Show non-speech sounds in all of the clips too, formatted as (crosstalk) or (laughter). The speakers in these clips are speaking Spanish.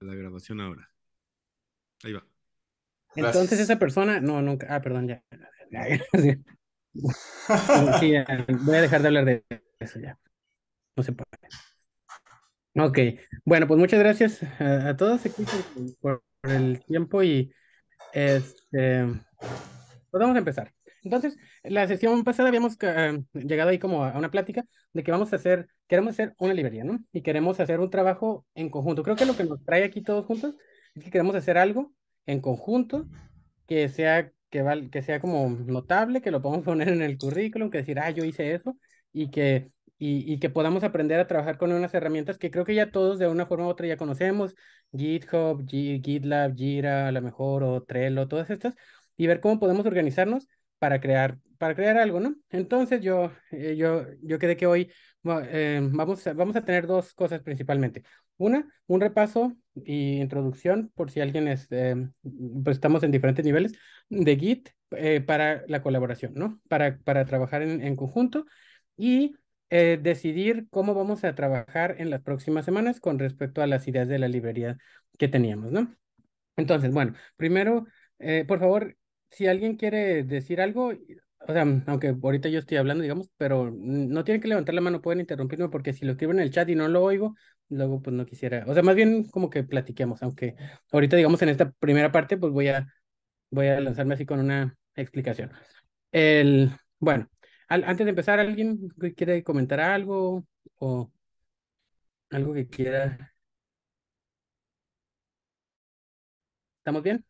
la grabación ahora. Ahí va. Entonces esa persona, no, nunca, ah, perdón, (laughs) ya. Voy a dejar de hablar de eso ya. No se puede. Ok, bueno, pues muchas gracias a, todos por, el tiempo y este, pues empezar. Entonces, la sesión pasada habíamos eh, llegado ahí como a una plática de que vamos a hacer queremos hacer una librería, ¿no? Y queremos hacer un trabajo en conjunto. Creo que lo que nos trae aquí todos juntos es que queremos hacer algo en conjunto que sea, que val, que sea como notable, que lo podamos (laughs) poner en el currículum, que decir, ah, yo hice eso, y que, y, que podamos aprender a trabajar con unas herramientas que creo que ya todos de una forma u otra ya conocemos, GitHub, GitLab, Jira, a lo mejor, o Trello, todas estas, y ver cómo podemos organizarnos para crear, para crear algo, ¿no? Entonces yo, eh, yo, yo quedé que hoy eh, vamos, a, vamos a tener dos cosas principalmente. Una, un repaso y introducción, por si alguien es, eh, pues estamos en diferentes niveles, de Git para la colaboración, ¿no? Para, para trabajar en, en conjunto y decidir cómo vamos a trabajar en las próximas semanas con respecto a las ideas de la librería que teníamos, ¿no? Entonces, bueno, primero, por favor, si alguien quiere decir algo, o sea, aunque ahorita yo estoy hablando, digamos, pero no tienen que levantar la mano, pueden interrumpirme porque si lo escriben en el chat y no lo oigo, luego pues no quisiera, o sea, más bien como que platiquemos, aunque ahorita digamos en esta primera parte pues voy a, voy a lanzarme así con una explicación. El, bueno, antes de empezar, ¿alguien quiere comentar algo o algo que quiera? ¿Estamos bien?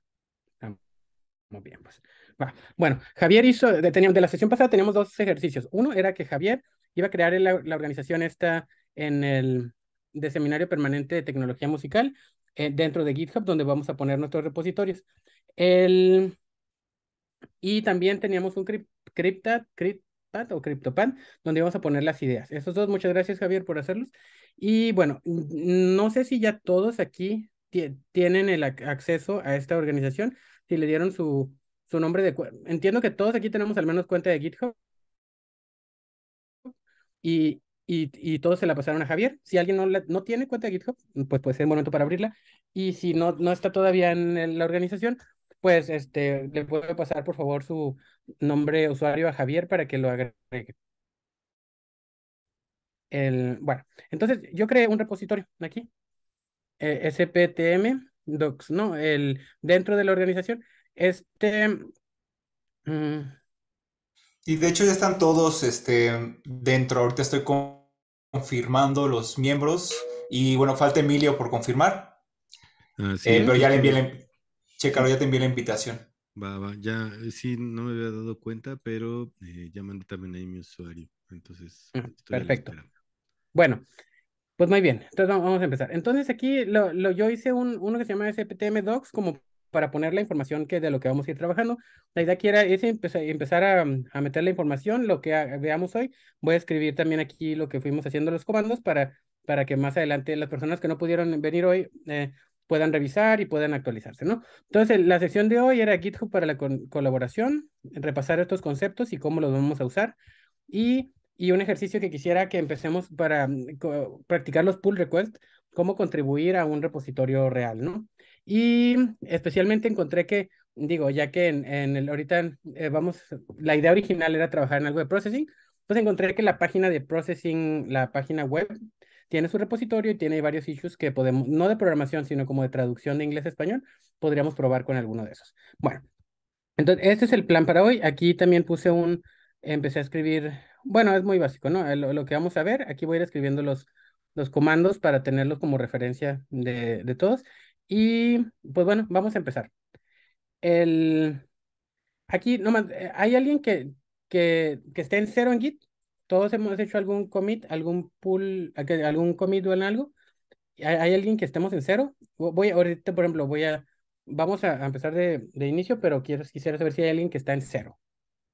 Muy bien, pues. Va. Bueno, Javier hizo, de, de, la sesión pasada teníamos dos ejercicios. Uno era que Javier iba a crear la, organización esta en el de seminario permanente de tecnología musical eh, dentro de GitHub, donde vamos a poner nuestros repositorios. El, y también teníamos un crypt, o CryptoPad, donde vamos a poner las ideas. Esos dos, muchas gracias Javier por hacerlos. Y bueno, no sé si ya todos aquí tienen el acceso a esta organización si le dieron su, su nombre de... Entiendo que todos aquí tenemos al menos cuenta de GitHub. Y, y, todos se la pasaron a Javier. Si alguien no, no tiene cuenta de GitHub, pues puede ser momento para abrirla. Y si no, no está todavía en la organización, pues este, le puedo pasar por favor su nombre usuario a Javier para que lo agregue. bueno, entonces yo creé un repositorio aquí, eh, SPTM, docs, ¿no? El, dentro de la organización. Este. Mm, y de hecho ya están todos este, dentro. Ahorita estoy confirmando los miembros. Y bueno, falta Emilio por confirmar. Ah, eh, pero ya le envié la, ya te envié la invitación. Va, va, ya, eh, sí, no me había dado cuenta, pero eh, ya mandé también ahí mi usuario. Entonces, perfecto. Bueno, pues muy bien, entonces vamos a empezar. Entonces aquí lo, yo hice un, uno que se llama SPTM Docs como para poner la información que de lo que vamos a ir trabajando. La idea aquí era es empezar mm, a, meter la información, lo que veamos hoy. Voy a escribir también aquí lo que fuimos haciendo los comandos para, para que más adelante las personas que no pudieron venir hoy eh, puedan revisar y puedan actualizarse, ¿no? Entonces, la sesión de hoy era GitHub para la colaboración, repasar estos conceptos y cómo los vamos a usar. Y y un ejercicio que quisiera que empecemos para mm, practicar los pull requests, cómo contribuir a un repositorio real, ¿no? Y especialmente encontré que, digo, ya que en, el ahorita eh, vamos, la idea original era trabajar en algo de processing, pues encontré que la página de processing, la página web, tiene su repositorio y tiene varios issues que podemos, no de programación, sino como de traducción de inglés a español, podríamos probar con alguno de esos. Bueno, entonces este es el plan para hoy. Aquí también puse un, empecé a escribir bueno, es muy básico, ¿no? Eh, lo, que vamos a ver, aquí voy a ir escribiendo los, los comandos para tenerlos como referencia de, todos. Y pues bueno, vamos a empezar. El, aquí, nomás, eh, ¿hay alguien que, que, que esté en cero en Git? Todos hemos hecho algún commit, algún pull, algún commit o en algo. ¿Hay, alguien que estemos en cero? Voy ahorita, por ejemplo, voy a, vamos a empezar de, de inicio, pero quiero, quisiera saber si hay alguien que está en cero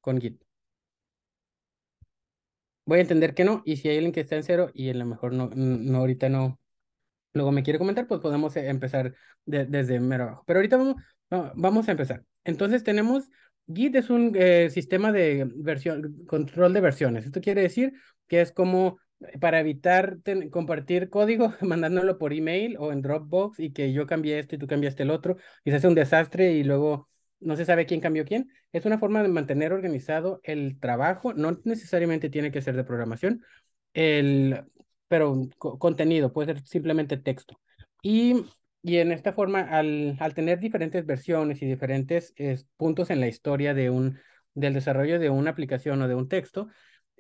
con Git voy a entender que no. Y si hay alguien que está en cero y a lo mejor no, no ahorita no, luego me quiere comentar, pues podemos eh, empezar desde mero abajo. Pero ahorita vamos, vamos a empezar. Entonces tenemos Git es un eh, sistema de versión, control de versiones. Esto quiere decir que es como eh, para evitar compartir código, (laughs) mandándolo por email o en Dropbox y que yo cambié esto y tú cambiaste el otro y se hace un desastre y luego no se sabe quién cambió quién. Es una forma de mantener organizado el trabajo, no necesariamente tiene que ser de programación, el, pero contenido, puede ser simplemente texto. Y, en esta forma, al, tener diferentes versiones y diferentes puntos en la historia de un, del desarrollo de una aplicación o de un texto,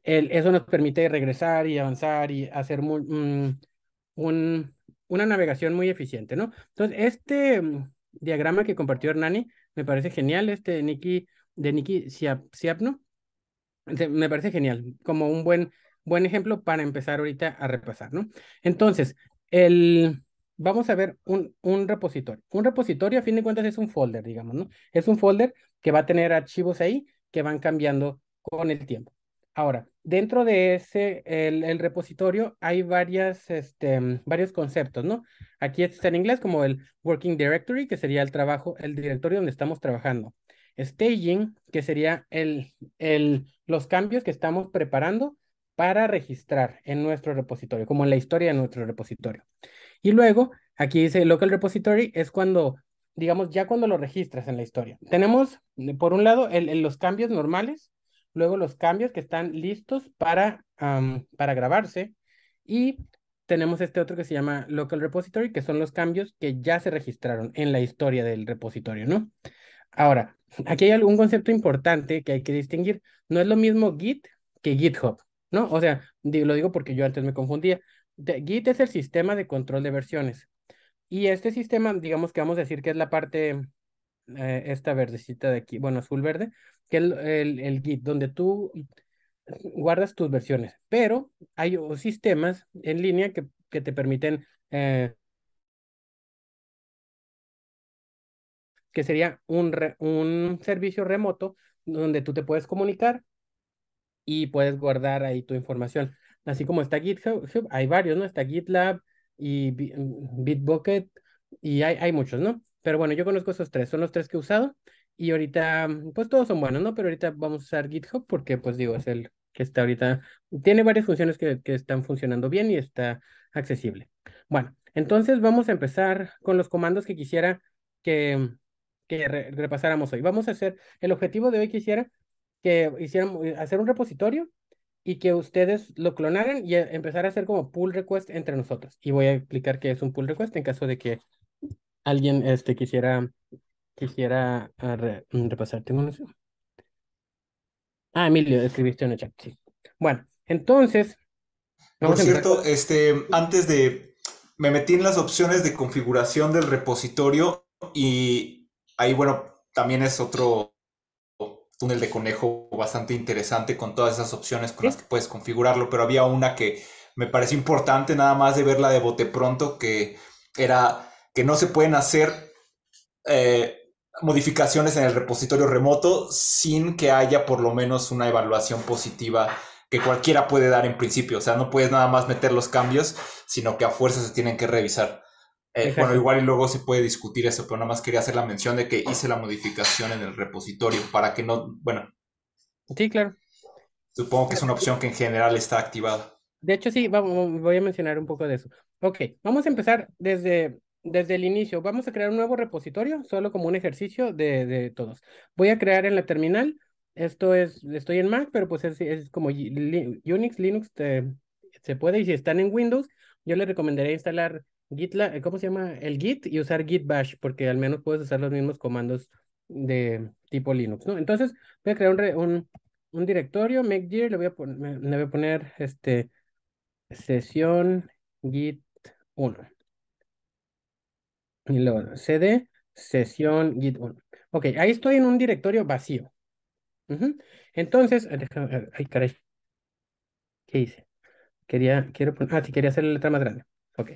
eso nos permite regresar y avanzar y hacer mm, un, una navegación muy eficiente, ¿no? Entonces, este mm, diagrama que compartió Hernani me parece genial este de Nicky, de Nicky Siap, Siapno. Me parece genial, como un buen, buen ejemplo para empezar ahorita a repasar, ¿no? Entonces, el, vamos a ver un, un, repositorio. Un repositorio, a fin de cuentas, es un folder, digamos, ¿no? Es un folder que va a tener archivos ahí que van cambiando con el tiempo. Ahora, dentro de ese, el, repositorio, hay varias, este, varios conceptos, ¿no? Aquí está en inglés como el Working Directory, que sería el trabajo, el directorio donde estamos trabajando. Staging, que sería el, el, los cambios que estamos preparando para registrar en nuestro repositorio, como en la historia de nuestro repositorio. Y luego, aquí dice local repository, es cuando, digamos, ya cuando lo registras en la historia. Tenemos, por un lado, los cambios normales, luego los cambios que están listos para, para grabarse y tenemos este otro que se llama local repository, que son los cambios que ya se registraron en la historia del repositorio, ¿no? Ahora, aquí hay algún concepto importante que hay que distinguir. No es lo mismo Git que GitHub, ¿no? O sea, lo digo porque yo antes me confundía. Git es el sistema de control de versiones. Y este sistema, digamos que vamos a decir que es la parte, eh, esta verdecita de aquí, bueno, azul verde, que el, el, Git, donde tú guardas tus versiones, pero hay sistemas en línea que, que te permiten, eh, que sería un, un servicio remoto donde tú te puedes comunicar y puedes guardar ahí tu información. Así como está GitHub, hay varios, ¿no? Está GitLab y Bitbucket y hay, hay muchos, ¿no? Pero bueno, yo conozco esos tres, son los tres que he usado y ahorita, pues todos son buenos, ¿no? Pero ahorita vamos a usar GitHub porque, pues digo, es el que está ahorita, tiene varias funciones que, que están funcionando bien y está accesible. Bueno, entonces vamos a empezar con los comandos que quisiera que, que repasáramos hoy. Vamos a hacer, el objetivo de hoy quisiera que hiciéramos, eh, hacer un repositorio y que ustedes lo clonaran y eh, empezar a hacer como pull request entre nosotros. Y voy a explicar qué es un pull request en caso de que alguien este, quisiera quisiera mm, repasar, repasarte Ah, Emilio, escribiste en el chat, sí. Bueno, entonces... Por cierto, este, antes de... Me metí en las opciones de configuración del repositorio y ahí, bueno, también es otro túnel de conejo bastante interesante con todas esas opciones con las que puedes configurarlo, pero había una que me pareció importante nada más de verla de bote pronto, que era que no se pueden hacer eh, modificaciones en el repositorio remoto sin que haya por lo menos una evaluación positiva que cualquiera puede dar en principio. O sea, no puedes nada más meter los cambios, sino que a fuerza se tienen que revisar. Eh, bueno, igual y luego se puede discutir eso, pero nada más quería hacer la mención de que hice la modificación en el repositorio para que no, bueno. Sí, claro. Supongo que es una opción que en general está activada. De hecho, sí, voy a mencionar un poco de eso. Ok, vamos a empezar desde desde el inicio, vamos a crear un nuevo repositorio, solo como un ejercicio de, todos. Voy a crear en la terminal, esto es, estoy en Mac, pero pues es, es como Unix, Linux, eh, se puede, y si están en Windows, yo les recomendaría instalar GitLab, eh, ¿cómo se llama? El Git y usar Git Bash, porque al menos puedes usar los mismos comandos de tipo Linux, ¿no? Entonces, voy a crear un, un, directorio, makedir, le voy a, le voy a poner este, sesión git 1. Y luego cd sesión git 1. Ok, ahí estoy en un directorio vacío. Entonces, eh, eh, ay caray. ¿Qué hice? Quería, quiero poner, ah, sí, quería hacer la letra más grande. Ok.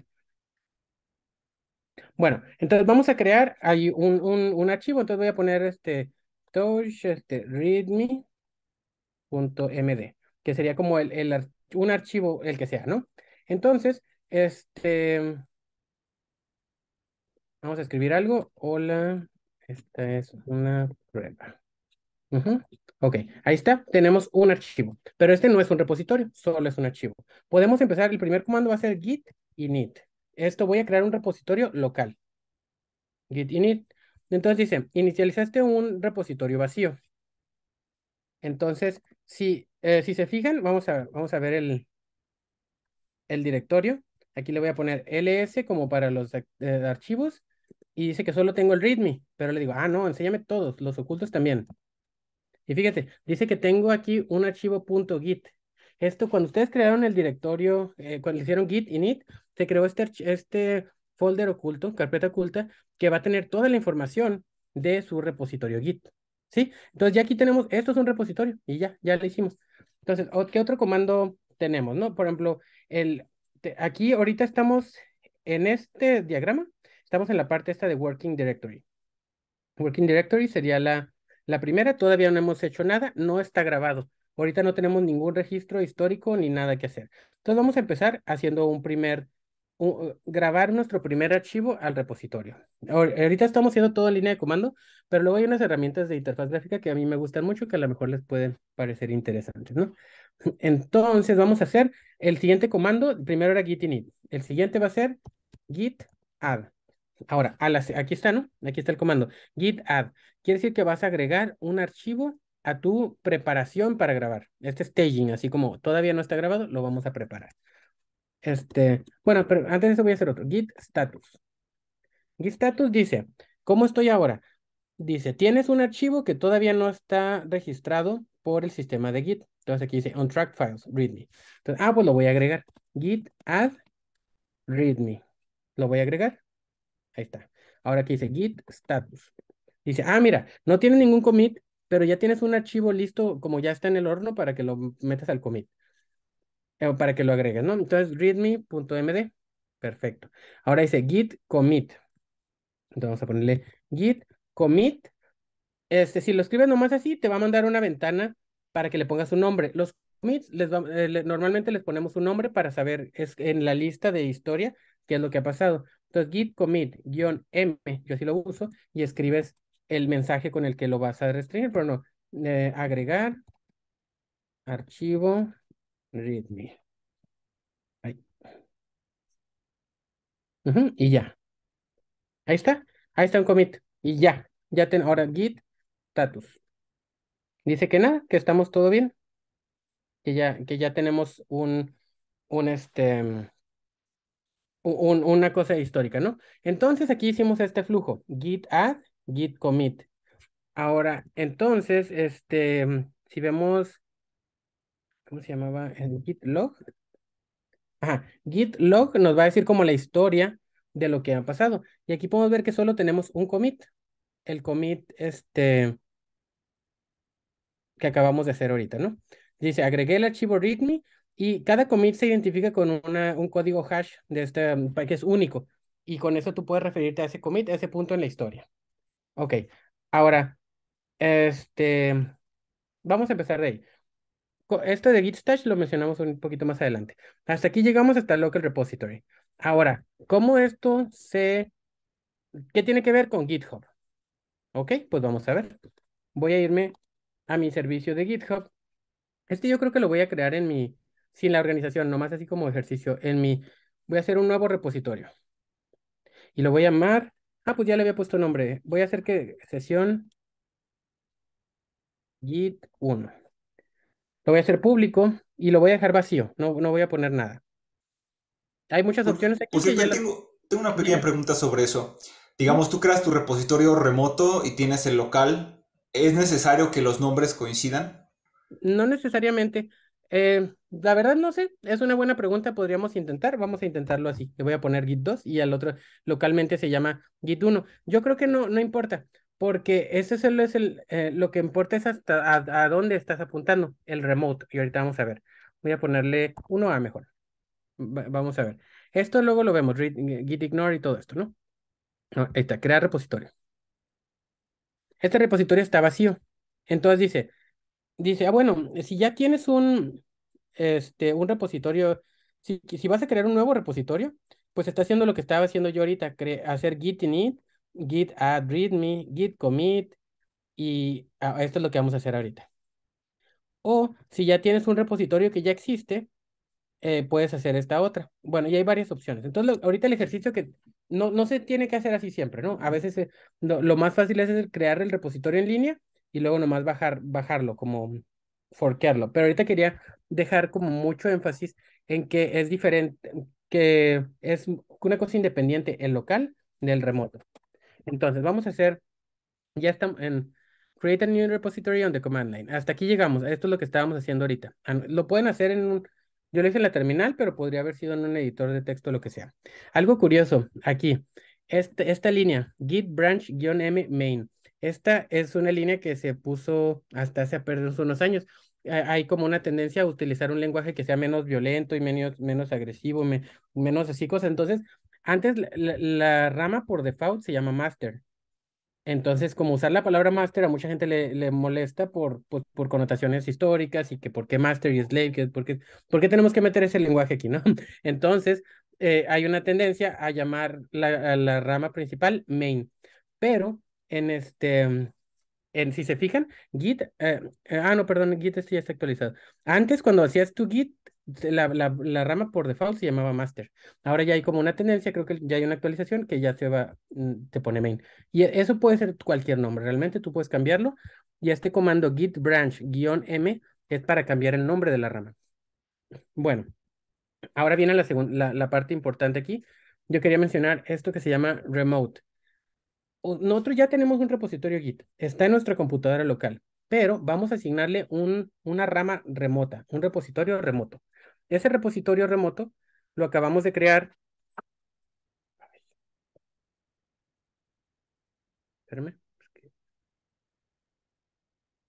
Bueno, entonces vamos a crear ahí un, un, archivo. Entonces voy a poner este touch, este readme.md, que sería como el, un archivo, el que sea, ¿no? Entonces, este, Vamos a escribir algo. Hola, esta es una prueba. Ok, ahí está. Tenemos un archivo. Pero este no es un repositorio, solo es un archivo. Podemos empezar. El primer comando va a ser git init. Esto voy a crear un repositorio local. Git init. Entonces dice, inicializaste un repositorio vacío. Entonces, si, eh, si se fijan, vamos a, vamos a ver el, el directorio. Aquí le voy a poner ls como para los archivos y dice que solo tengo el readme, pero le digo, ah, no, enséñame todos, los ocultos también. Y fíjate, dice que tengo aquí un archivo .git. Esto, cuando ustedes crearon el directorio, eh, cuando hicieron git init, se creó este, este folder oculto, carpeta oculta, que va a tener toda la información de su repositorio git. ¿Sí? Entonces ya aquí tenemos, esto es un repositorio y ya, ya lo hicimos. Entonces, ¿qué otro comando tenemos, no? Por ejemplo, el, aquí ahorita estamos en este diagrama, Estamos en la parte esta de Working Directory. Working Directory sería la, la primera, todavía no hemos hecho nada, no está grabado. Ahorita no tenemos ningún registro histórico ni nada que hacer. Entonces vamos a empezar haciendo un primer, grabar nuestro primer archivo al repositorio. Ahorita estamos haciendo todo en línea de comando, pero luego hay unas herramientas de interfaz gráfica que a mí me gustan mucho que a lo mejor les pueden parecer interesantes, ¿no? Entonces vamos a hacer el siguiente comando, primero era git init. El siguiente va a ser git add. Ahora, aquí está, ¿no? Aquí está el comando. Git add. Quiere decir que vas a agregar un archivo a tu preparación para grabar. Este staging, así como todavía no está grabado, lo vamos a preparar. Este, bueno, pero antes de eso voy a hacer otro. Git status. Git status dice, ¿cómo estoy ahora? Dice, tienes un archivo que todavía no está registrado por el sistema de Git. Entonces aquí dice, on track files, readme. Entonces, ah, pues lo voy a agregar. Git add readme. Lo voy a agregar. Ahí está. Ahora aquí dice git status. Dice, ah, mira, no tiene ningún commit, pero ya tienes un archivo listo, como ya está en el horno, para que lo metas al commit. Eh, o para que lo agregues, ¿no? Entonces, readme.md. Perfecto. Ahora dice git commit. Entonces vamos a ponerle git commit. Este, si lo escribes nomás así, te va a mandar una ventana para que le pongas un nombre. Los commits les eh, normalmente les ponemos un nombre para saber es en la lista de historia qué es lo que ha pasado. Entonces, git commit guión M, yo sí lo uso, y escribes el mensaje con el que lo vas a restringir, pero no, eh, agregar archivo readme. Ahí. y ya. Ahí está. Ahí está un commit. Y ya. Ya tengo ahora git status. Dice que nada, que estamos todo bien. Que ya, que ya tenemos un, un este una cosa histórica, ¿no? Entonces aquí hicimos este flujo, git add, git commit. Ahora, entonces, este, mm, si vemos, ¿cómo se llamaba? El git log. Ajá, git log nos va a decir como la historia de lo que ha pasado. Y aquí podemos ver que solo tenemos un commit. El commit, este, que acabamos de hacer ahorita, ¿no? Dice, agregué el archivo README y cada commit se identifica con una, un código hash de este, mm, que es único. Y con eso tú puedes referirte a ese commit, a ese punto en la historia. Ok, ahora, este, vamos a empezar de ahí. Esto de Git lo mencionamos un poquito más adelante. Hasta aquí llegamos hasta local repository. Ahora, ¿cómo esto se... ¿Qué tiene que ver con GitHub? Ok, pues vamos a ver. Voy a irme a mi servicio de GitHub. Este yo creo que lo voy a crear en mi, sin la organización, nomás así como ejercicio, en mi, voy a hacer un nuevo repositorio y lo voy a llamar, ah, pues ya le había puesto nombre, voy a hacer que sesión git 1. Lo voy a hacer público y lo voy a dejar vacío, no, no voy a poner nada. Hay muchas opciones aquí. tengo, una pequeña pregunta sobre eso. Digamos, tú creas tu repositorio remoto y tienes el local. ¿Es necesario que los nombres coincidan? No necesariamente. Eh, la verdad no sé, es una buena pregunta, podríamos intentar, vamos a intentarlo así. Le voy a poner Git 2 y al otro localmente se llama Git 1. Yo creo que no, no importa, porque ese es el, eh, lo que importa es hasta a, dónde estás apuntando, el remote. Y ahorita vamos a ver. Voy a ponerle uno a mejor. vamos a ver. Esto luego lo vemos, eh, git ignore y todo esto, ¿no? no ahí está, crear repositorio. Este repositorio está vacío. Entonces dice, dice, ah, bueno, si ya tienes un, este, un repositorio, si, vas a crear un nuevo repositorio, pues está haciendo lo que estaba haciendo yo ahorita, hacer git init, git add readme, git commit, y ah, esto es lo que vamos a hacer ahorita. O si ya tienes un repositorio que ya existe, eh, puedes hacer esta otra. Bueno, y hay varias opciones. Entonces, ahorita el ejercicio que no, no se tiene que hacer así siempre, ¿no? A veces eh, lo más fácil es crear el repositorio en línea y luego nomás bajar, bajarlo, como forquearlo. Pero ahorita quería dejar como mucho énfasis en que es diferente, que es una cosa independiente el local del remoto. Entonces, vamos a hacer, ya estamos en create a new repository on the command line. Hasta aquí llegamos, esto es lo que estábamos haciendo ahorita. Ah, lo pueden hacer en un, yo lo hice en la terminal, pero podría haber sido en un editor de texto, lo que sea. Algo curioso, aquí, este, esta línea, git branch-m main. Esta es una línea que se puso hasta hace apenas unos años. Hay como una tendencia a utilizar un lenguaje que sea menos violento y menos, menos agresivo, menos así cosas. Entonces, antes la, rama por default se llama master. Entonces, como usar la palabra master a mucha gente le, molesta por, pues, por, connotaciones históricas y que por qué master y slave, porque por, qué, tenemos que meter ese lenguaje aquí, ¿no? (laughs) Entonces, eh, hay una tendencia a llamar la, a la rama principal main, pero en este, en, si se fijan, Git, eh, eh, ah, no, perdón, Git este ya está actualizado. Antes, cuando hacías tu Git, la, rama por default se llamaba master. Ahora ya hay como una tendencia, creo que ya hay una actualización que ya se va, mm, te pone main. Y e, eso puede ser cualquier nombre, realmente tú puedes cambiarlo. Y este comando git branch guión m es para cambiar el nombre de la rama. Bueno, ahora viene la, la, la parte importante aquí. Yo quería mencionar esto que se llama remote nosotros ya tenemos un repositorio Git, está en nuestra computadora local, pero vamos a asignarle un, una rama remota, un repositorio remoto. Ese repositorio remoto lo acabamos de crear. Espérame.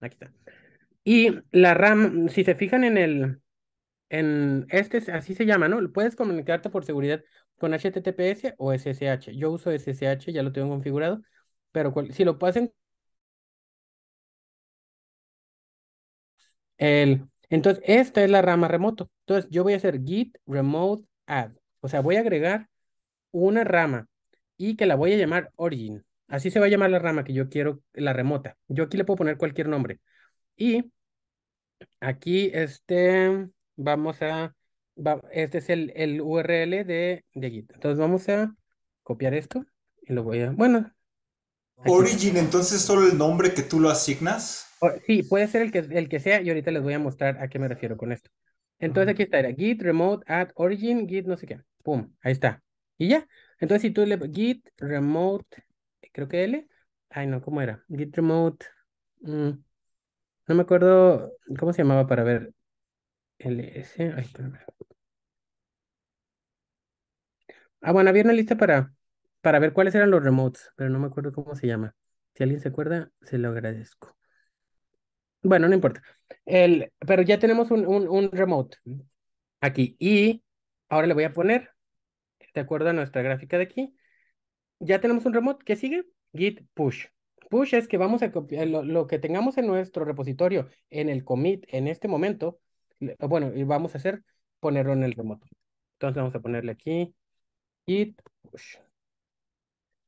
Aquí está. Y la RAM, si se fijan en el, en este, así se llama, ¿no? Puedes comunicarte por seguridad con HTTPS o SSH. Yo uso SSH, ya lo tengo configurado, pero si lo pasen... El, entonces, esta es la rama remoto. Entonces, yo voy a hacer git remote add. O sea, voy a agregar una rama y que la voy a llamar origin. Así se va a llamar la rama que yo quiero, la remota. Yo aquí le puedo poner cualquier nombre. Y aquí este, vamos a este es el, el URL de, Git. Entonces vamos a copiar esto y lo voy a, bueno. Origin, entonces solo el nombre que tú lo asignas. sí, puede ser el que, el que sea y ahorita les voy a mostrar a qué me refiero con esto. Entonces aquí está, era git remote at origin, git no sé qué. Pum, ahí está. Y ya. Entonces si tú le git remote, creo que L. Ay, no, ¿cómo era? Git remote. Mm, no me acuerdo cómo se llamaba para ver. LS. Ah, bueno, había una lista para, para ver cuáles eran los remotes, pero no me acuerdo cómo se llama. Si alguien se acuerda, se lo agradezco. Bueno, no importa. El, pero ya tenemos un, un, remote aquí. Y ahora le voy a poner, de acuerdo a nuestra gráfica de aquí, ya tenemos un remote. ¿Qué sigue? Git push. Push es que vamos a copiar lo, lo, que tengamos en nuestro repositorio, en el commit, en este momento. Bueno, y vamos a hacer ponerlo en el remote. Entonces vamos a ponerle aquí Git push.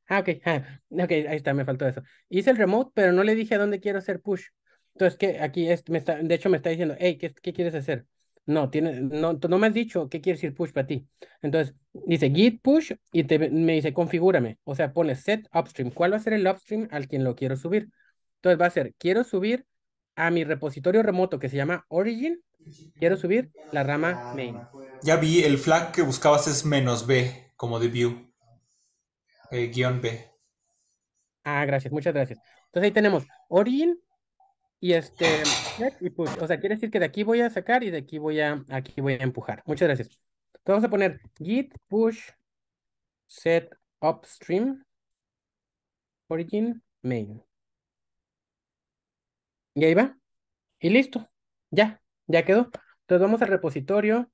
Ah, ah, ok. ahí está, me faltó eso. Hice el remote, pero no le dije a dónde quiero hacer push. Entonces, que aquí me está, de hecho me está diciendo, hey, ¿qué, quieres hacer? No, tiene, no, no me has dicho qué quieres decir push para ti. Entonces, dice git push y me dice configúrame. O sea, pone set upstream. ¿Cuál va a ser el upstream al quien lo quiero subir? Entonces va a ser, quiero subir a mi repositorio remoto que se llama Origin. Quiero subir la rama main. Ya vi, el flag que buscabas es menos B como de View, eh, guión B. Ah, gracias, muchas gracias. Entonces ahí tenemos Origin y este pues, O sea, quiere decir que de aquí voy a sacar y de aquí voy a aquí voy a empujar. Muchas gracias. Entonces vamos a poner git push set upstream origin main. Y ahí va. Y listo. Ya, ya quedó. Entonces vamos al repositorio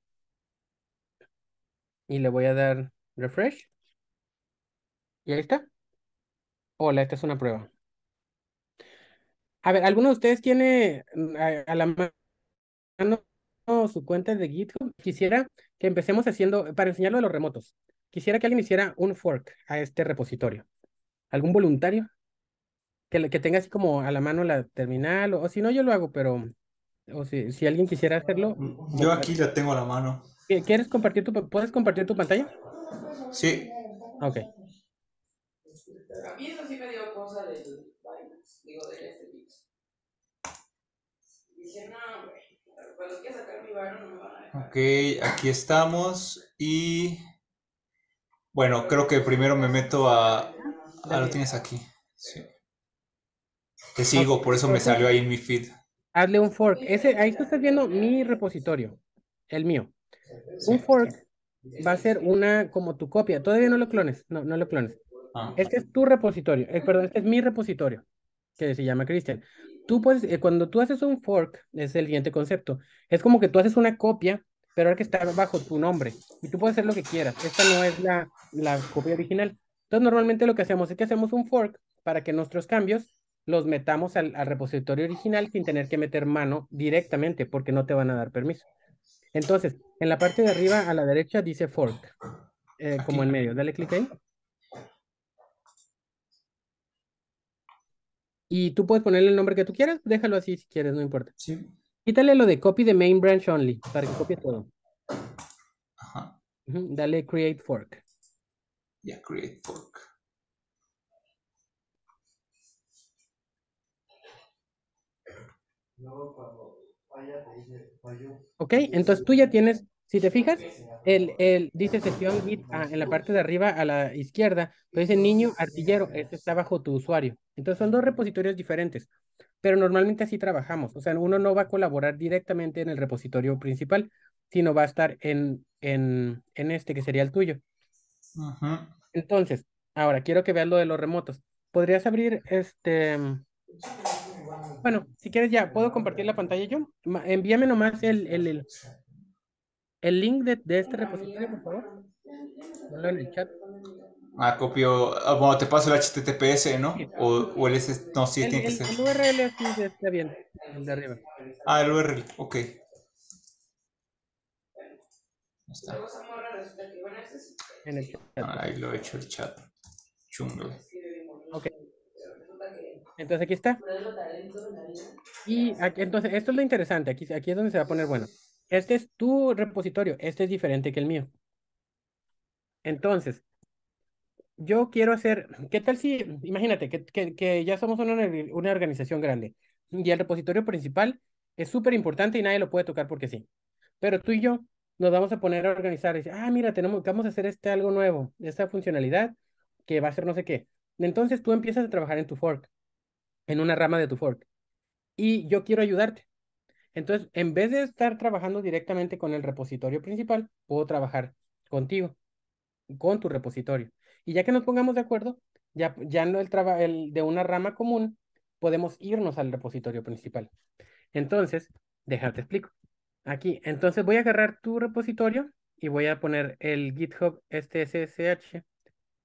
y le voy a dar refresh. Y ahí está. Hola, esta es una prueba. A ver, ¿alguno de ustedes tiene mm, a, la mano su cuenta de GitHub? Quisiera que empecemos haciendo, para enseñarlo a los remotos, quisiera que alguien hiciera un fork a este repositorio. ¿Algún voluntario? Que, que tenga así como a la mano la terminal, o, si no, yo lo hago, pero o si, si alguien quisiera hacerlo. Yo aquí la tengo a la mano. ¿Quieres compartir tu, puedes compartir tu pantalla? Sí. Ok. A mí eso sí me dio cosa del Binance, digo, del FTX. Dije, no, güey, cuando quiera sacar mi bar, no me van a dejar. Ok, aquí estamos y... Bueno, creo que primero me meto a... Ah, lo tienes aquí. Sí. Te sigo, por eso me salió ahí en mi feed. Hazle un fork. Ese, ahí tú estás viendo mi repositorio, el mío. Un fork va a ser una como tu copia. Todavía no lo clones, no, no lo clones. Ah. este es tu repositorio, eh, perdón, este es mi repositorio, que se llama Christian. Tú puedes, eh, cuando tú haces un fork, es el siguiente concepto, es como que tú haces una copia, pero ahora que está bajo tu nombre, y tú puedes hacer lo que quieras. Esta no es la, la copia original. Entonces, normalmente lo que hacemos es que hacemos un fork para que nuestros cambios los metamos al repositorio original sin tener que meter mano directamente, porque no te van a dar permiso. Entonces, en la parte de arriba a la derecha dice fork, eh, como en medio. Dale clic ahí. Y tú puedes ponerle el nombre que tú quieras, déjalo así si quieres, no importa. Sí. Quítale lo de copy the main branch only, para que copie todo. Ajá. Dale create fork. Ya, create fork. No, Ok, entonces tú ya tienes, si te fijas, el, el dice sesión Git ah, en la parte de arriba a la izquierda, pero dice niño artillero, este está bajo tu usuario. Entonces son dos repositorios diferentes, pero normalmente así trabajamos. O sea, uno no va a colaborar directamente en el repositorio principal, sino va a estar en, en, en este que sería el tuyo. Ajá. Entonces, ahora quiero que veas lo de los remotos. ¿Podrías abrir este... Bueno, si quieres ya, ¿puedo compartir la pantalla yo? Envíame nomás el, el, el, el link de, de, este repositorio, por favor. en el chat. Ah, copio. Ah, bueno, te paso el HTTPS, ¿no? o, o, el S. No, sí, tiene que ser. El URL sí está bien, el de arriba. Ah, el URL, ok. ahí lo he hecho el chat. Chungo. Entonces aquí está. Y entonces esto es lo interesante, aquí, aquí es donde se va a poner bueno. Este es tu repositorio, este es diferente que el mío. Entonces, yo quiero hacer, ¿qué tal si, imagínate que, que, ya somos una, una organización grande y el repositorio principal es súper importante y nadie lo puede tocar porque sí. Pero tú y yo nos vamos a poner a organizar y decir, ah, mira, tenemos, vamos a hacer este algo nuevo, esta funcionalidad que va a ser no sé qué. Entonces tú empiezas a trabajar en tu fork en una rama de tu fork y yo quiero ayudarte. Entonces, en vez de estar trabajando directamente con el repositorio principal, puedo trabajar contigo, con tu repositorio. Y ya que nos pongamos de acuerdo, ya, ya no el, trabajo el de una rama común, podemos irnos al repositorio principal. Entonces, dejarte explico. Aquí, entonces voy a agarrar tu repositorio y voy a poner el GitHub ssh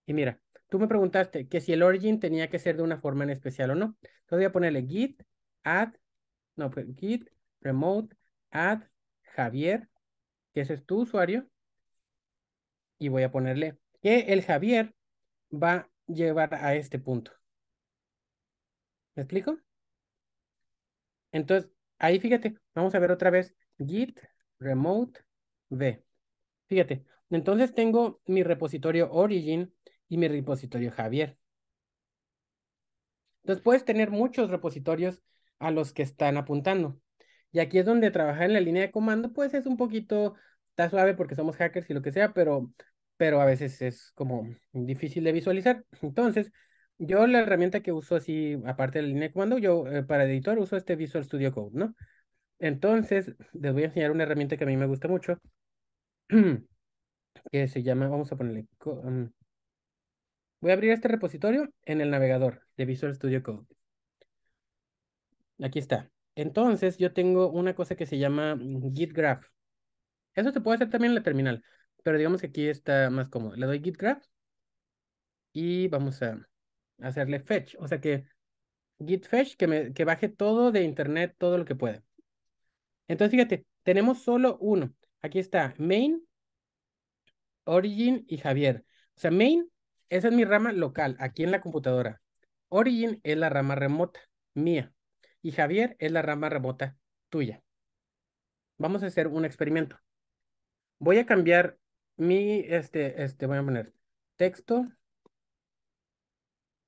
Y mira, tú me preguntaste que si el origin tenía que ser de una forma en especial o no. Entonces voy a ponerle git add, no, pues, git remote add Javier, que ese es tu usuario, y voy a ponerle que el Javier va a llevar a este punto. ¿Me explico? Entonces, ahí fíjate, vamos a ver otra vez, git remote v. Fíjate, entonces tengo mi repositorio origin y mi repositorio Javier. Entonces puedes tener muchos repositorios a los que están apuntando. Y aquí es donde trabajar en la línea de comando, pues es un poquito, está suave porque somos hackers y lo que sea, pero, pero a veces es como difícil de visualizar. Entonces, yo la herramienta que uso así, aparte de la línea de comando, yo eh, para editor uso este Visual Studio Code, ¿no? Entonces, les voy a enseñar una herramienta que a mí me gusta mucho, (clears throat) que se llama, vamos a ponerle, mm, Voy a abrir este repositorio en el navegador de Visual Studio Code. Aquí está. Entonces yo tengo una cosa que se llama mm, git graph. Eso se puede hacer también en la terminal, pero digamos que aquí está más cómodo. Le doy git graph y vamos a hacerle fetch. O sea que git fetch que, que baje todo de internet, todo lo que pueda. Entonces fíjate, tenemos solo uno. Aquí está main, origin y Javier. O sea, main esa es mi rama local, aquí en la computadora. Origin es la rama remota, mía. Y Javier es la rama remota, tuya. Vamos a hacer un experimento. Voy a cambiar mi, este, este, voy a poner texto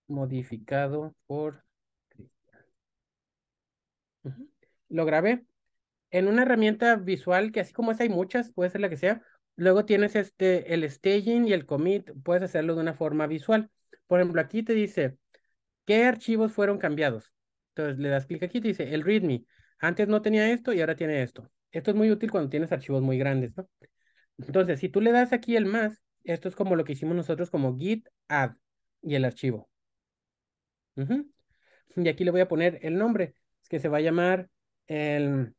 modificado por Cristian. Lo grabé en una herramienta visual que así como esa hay muchas, puede ser la que sea, Luego tienes este, el staging y el commit, puedes hacerlo de una forma visual. Por ejemplo, aquí te dice, ¿qué archivos fueron cambiados? Entonces le das clic aquí y te dice, el readme, antes no tenía esto y ahora tiene esto. Esto es muy útil cuando tienes archivos muy grandes, ¿no? Entonces, si tú le das aquí el más, esto es como lo que hicimos nosotros como git add y el archivo. Y aquí le voy a poner el nombre, es que se va a llamar el,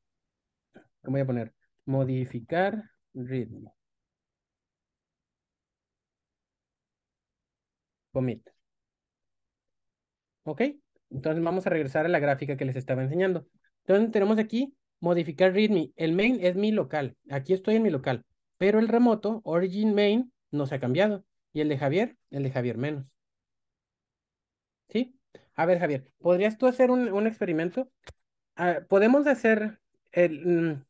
¿cómo voy a poner? Modificar readme. commit. ¿Ok? Entonces vamos a regresar a la gráfica que les estaba enseñando. Entonces tenemos aquí modificar readme. El main es mi local. Aquí estoy en mi local. Pero el remoto, origin main, no se ha cambiado. Y el de Javier, el de Javier menos. ¿Sí? A ver, Javier, ¿podrías tú hacer un, experimento? Ah, podemos hacer el, mm,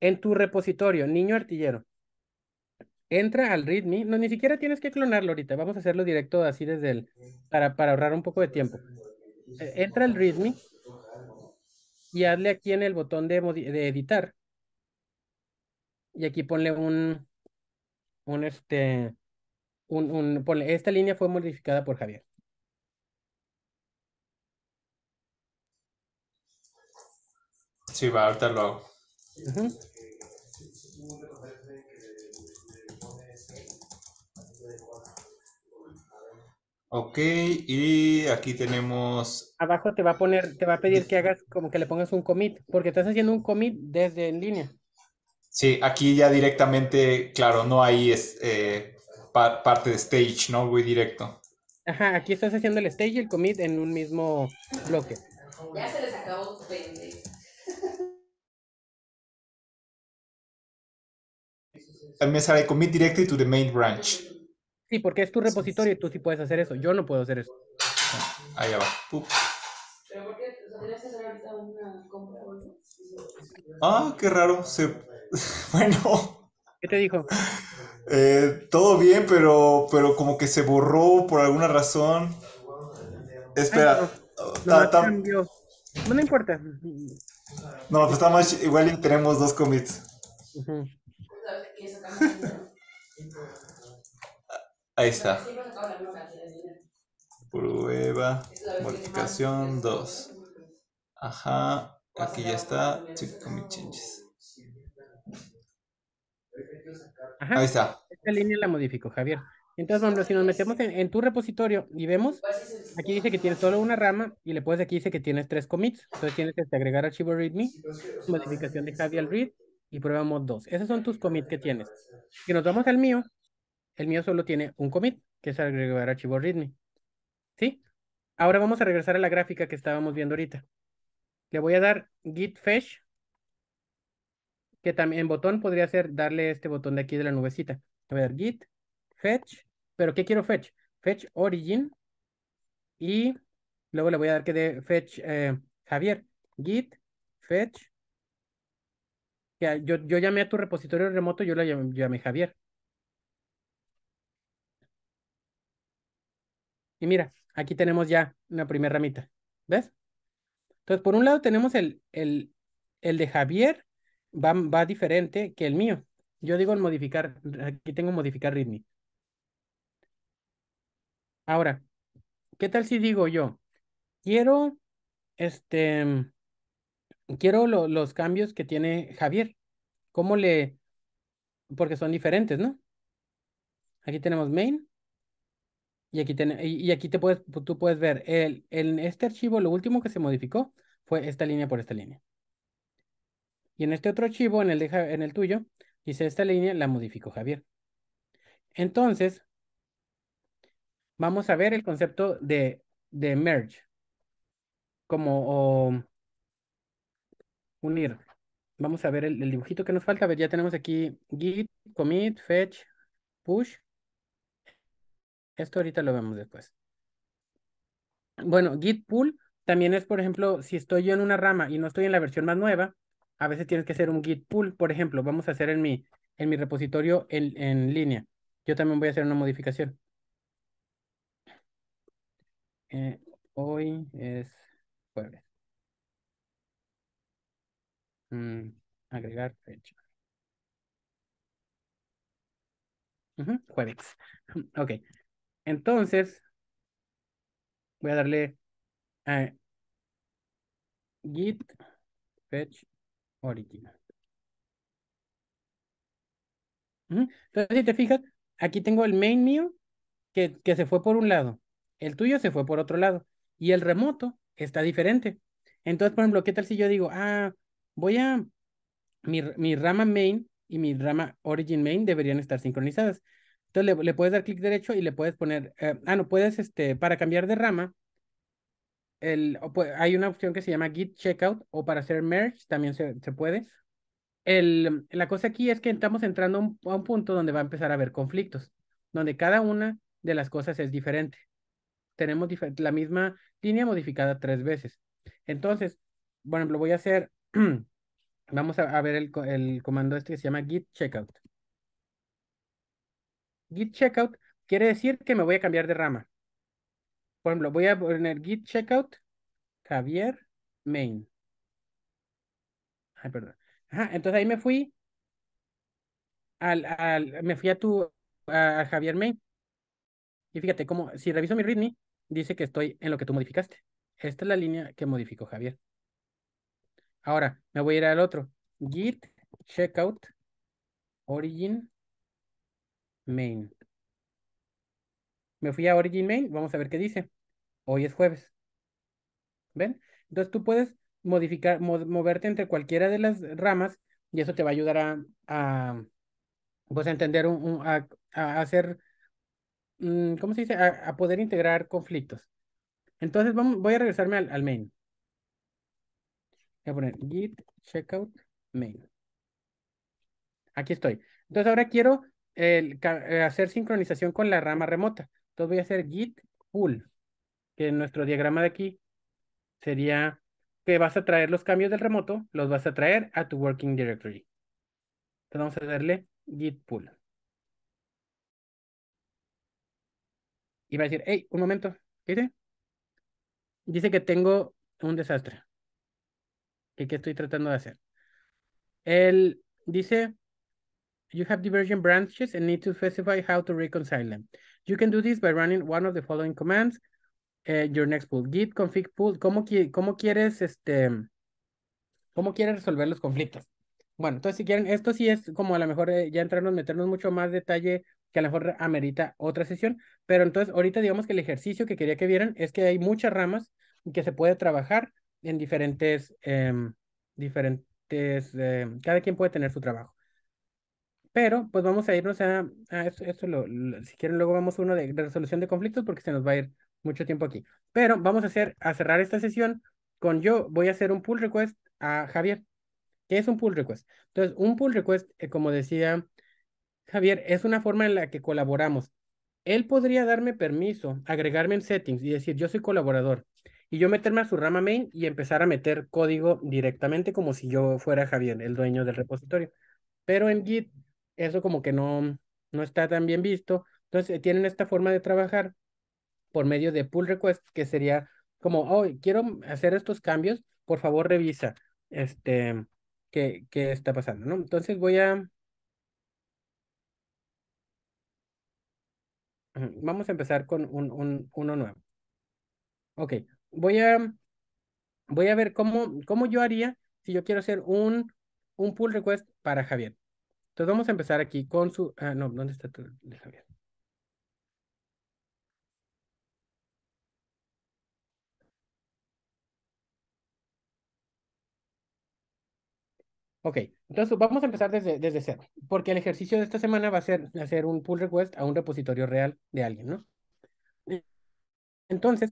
en tu repositorio, niño artillero entra al README, no, ni siquiera tienes que clonarlo ahorita, vamos a hacerlo directo así desde el, para, para ahorrar un poco de tiempo. E, entra al README y hazle aquí en el botón de, de editar. Y aquí ponle un, un este, un, un, esta línea fue modificada por Javier. Sí, va, ahorita lo hago. Ok, y aquí tenemos... Abajo te va a poner, te va a pedir que hagas como que le pongas un commit, porque estás haciendo un commit desde en línea. Sí, aquí ya directamente, claro, no hay es, eh, parte de stage, ¿no? Voy directo. Ajá, aquí estás haciendo el stage y el commit en un mismo bloque. Ya se les acabó También sale commit directly to the main branch. Sí, porque es tu repositorio y tú sí puedes hacer eso. Yo no puedo hacer eso. Ahí va. ¿Pero una compra? Ah, qué raro. (laughs) bueno. ¿Qué te dijo? Eh, todo bien, pero, pero como que se borró por alguna razón. Espera. Ah, no. importa. No, pues está más. Igual tenemos dos commits. Ahí está. Prueba, modificación 2. Ajá, aquí ya está. changes. Ahí está. Esta línea la modifico, Javier. Entonces, vamos, si nos metemos en, tu repositorio y vemos, pues aquí dice que tienes solo una rama y le puedes aquí dice que tienes tres commits. Entonces tienes que agregar archivo readme, modificación de Javier read y prueba mod 2. Esos son tus commits que tienes. Si nos vamos al mío, el mío solo tiene un commit, que es agregar archivo README. ¿Sí? Ahora vamos a regresar a la gráfica que estábamos viendo ahorita. Le voy a dar git fetch, que también en botón podría ser darle este botón de aquí de la nubecita. Le voy a dar git fetch, pero ¿qué quiero fetch? Fetch origin y luego le voy a dar que de fetch eh, Javier. Git fetch. yo, llamé a tu repositorio remoto, yo lo llamé Javier. Y mira, aquí tenemos ya una primera ramita. ¿Ves? Entonces, por un lado tenemos el, el, el de Javier, va, va diferente que el mío. Yo digo el modificar, aquí tengo modificar Ritmi. Ahora, ¿qué tal si digo yo? Quiero, este, quiero los cambios que tiene Javier. ¿Cómo le, porque son diferentes, ¿no? Aquí tenemos main, y aquí, y aquí te puedes, tú puedes ver, el, en este archivo lo último que se modificó fue esta línea por esta línea. Y en este otro archivo, en el, en el tuyo, dice esta línea la modificó Javier. Entonces, vamos a ver el concepto de, de merge, como unir. Vamos a ver el, dibujito que nos falta. ver, ya tenemos aquí git, commit, fetch, push. Esto ahorita lo vemos después. Bueno, git pull también es, por ejemplo, si estoy yo en una rama y no estoy en la versión más nueva, a veces tienes que hacer un git pull. Por ejemplo, vamos a hacer en mi, en mi repositorio en, línea. Yo también voy a hacer una modificación. Eh, hoy es jueves. Mm, agregar fecha. jueves. Ok. Entonces, voy a darle a git fetch origin. Entonces, si te fijas, aquí tengo el main mío que, que se fue por un lado, el tuyo se fue por otro lado y el remoto está diferente. Entonces, por ejemplo, ¿qué tal si yo digo, ah, voy a mi, mi rama main y mi rama origin main deberían estar sincronizadas? Entonces le, puedes dar clic derecho y le puedes poner, eh, ah, no, puedes, este, para cambiar de rama, el, hay una opción que se llama Git Checkout o para hacer merge también se, puede. El, la cosa aquí es que estamos entrando a un, punto donde va a empezar a haber conflictos, donde cada una de las cosas es diferente. Tenemos la misma línea modificada tres veces. Entonces, por ejemplo, voy a hacer, (clears throat) vamos a, ver el, el comando este que se llama Git Checkout. Git checkout quiere decir que me voy a cambiar de rama. Por ejemplo, voy a poner git checkout Javier main. Ay, perdón. Ajá, entonces ahí me fui al, al me fui a tu a Javier main. Y fíjate cómo si reviso mi readme dice que estoy en lo que tú modificaste. Esta es la línea que modificó Javier. Ahora, me voy a ir al otro. Git checkout origin main. Me fui a origin main, vamos a ver qué dice. Hoy es jueves. ¿Ven? Entonces tú puedes modificar, moverte entre cualquiera de las ramas y eso te va a ayudar a, a pues, a entender, un, a, hacer, mm, ¿cómo se dice? A, poder integrar conflictos. Entonces voy a regresarme al, al main. Voy a poner git checkout main. Aquí estoy. Entonces ahora quiero eh, hacer sincronización con la rama remota. Entonces voy a hacer git pull, que en nuestro diagrama de aquí sería que vas a traer los cambios del remoto, los vas a traer a tu working directory. Entonces vamos a darle git pull. Y va a decir, hey, un momento, dice? Dice que tengo un desastre. ¿Qué, qué estoy tratando de hacer? Él dice you have divergent branches and need to specify how to reconcile them. You can do this by running one of the following commands. Eh, your next pool, git config pool. ¿Cómo, quieres este? ¿Cómo quieres resolver los conflictos? Bueno, entonces si quieren, esto sí es como a lo mejor eh, ya entrarnos, meternos mucho más detalle que a lo mejor amerita otra sesión, pero entonces ahorita digamos que el ejercicio que quería que vieran es que hay muchas ramas que se puede trabajar en diferentes, em, diferentes, em, cada quien puede tener su trabajo. Pero pues vamos a irnos a, esto, lo, si quieren luego vamos a uno de, resolución de conflictos porque se nos va a ir mucho tiempo aquí. Pero vamos a hacer a cerrar esta sesión con yo voy a hacer un pull request a Javier. ¿Qué es un pull request? Entonces, un pull request, eh, como decía Javier, es una forma en la que colaboramos. Él podría darme permiso, agregarme en settings y decir, yo soy colaborador. Y yo meterme a su rama main y empezar a meter código directamente como si yo fuera Javier, el dueño del repositorio. Pero en Git eso como que no, no está tan bien visto. Entonces, eh, tienen esta forma de trabajar por medio de pull request, que sería como, oh, quiero hacer estos cambios, por favor revisa este, qué, qué está pasando, ¿no? Entonces voy a... Vamos a empezar con un, uno nuevo. Ok, voy a, voy a ver cómo, cómo yo haría si yo quiero hacer un, un pull request para Javier. Entonces vamos a empezar aquí con su... Ah, no, ¿dónde está tu... Ok, entonces vamos a empezar desde, desde cero, porque el ejercicio de esta semana va a ser hacer un pull request a un repositorio real de alguien, ¿no? Entonces,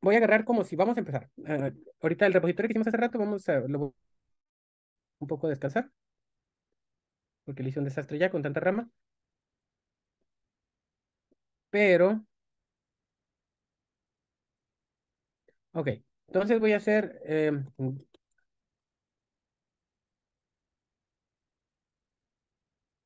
voy a agarrar como si vamos a empezar. Ah, ahorita el repositorio que hicimos hace rato, vamos a un poco descansar porque le hice un desastre ya con tanta rama. Pero, ok, entonces voy a hacer, em,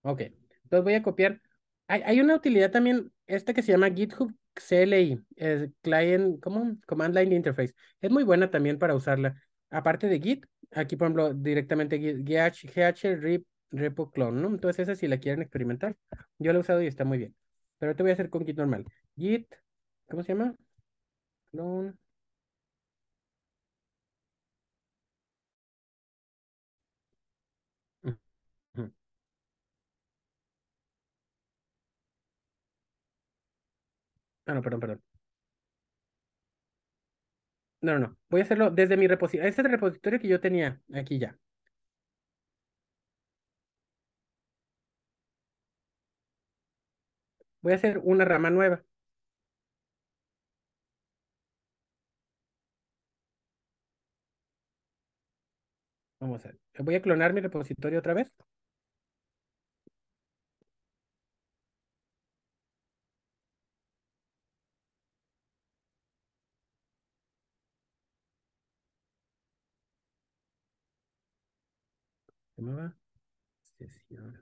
ok, entonces voy a copiar. Hay, una utilidad también, esta que se llama GitHub CLI, es Client, ¿cómo? Command Line Interface. Es muy buena también para usarla. Aparte de Git, aquí por ejemplo directamente GH, GH repo clone ¿no? Entonces esa si la quieren experimentar, yo la he usado y está muy bien. Pero te voy a hacer con Git normal. Git, ¿cómo se llama? Clone. Ah, no, perdón, perdón. No, no, no. Voy a hacerlo desde mi repositorio. Este es el repositorio que yo tenía aquí ya. voy a hacer una rama nueva. Vamos a ver. Voy a clonar mi repositorio otra vez. va? Sesión.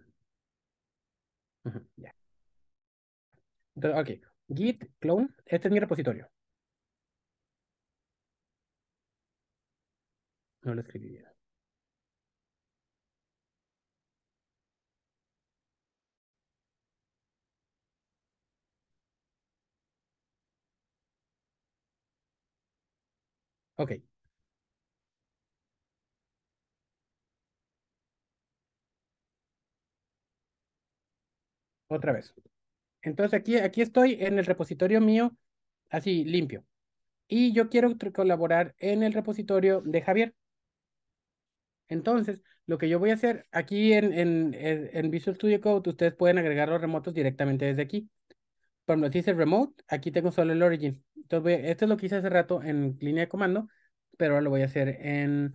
ya. Okay, git clone, este es mi repositorio. No lo escribiría Ok. Otra vez. Entonces aquí, aquí estoy en el repositorio mío, así limpio. Y yo quiero colaborar en el repositorio de Javier. Entonces, lo que yo voy a hacer aquí en, en, Visual Studio Code, ustedes pueden agregar los remotos directamente desde aquí. Por ejemplo, si dice remote, aquí tengo solo el origin. Entonces, esto es lo que hice hace rato en línea de comando, pero ahora lo voy a hacer en...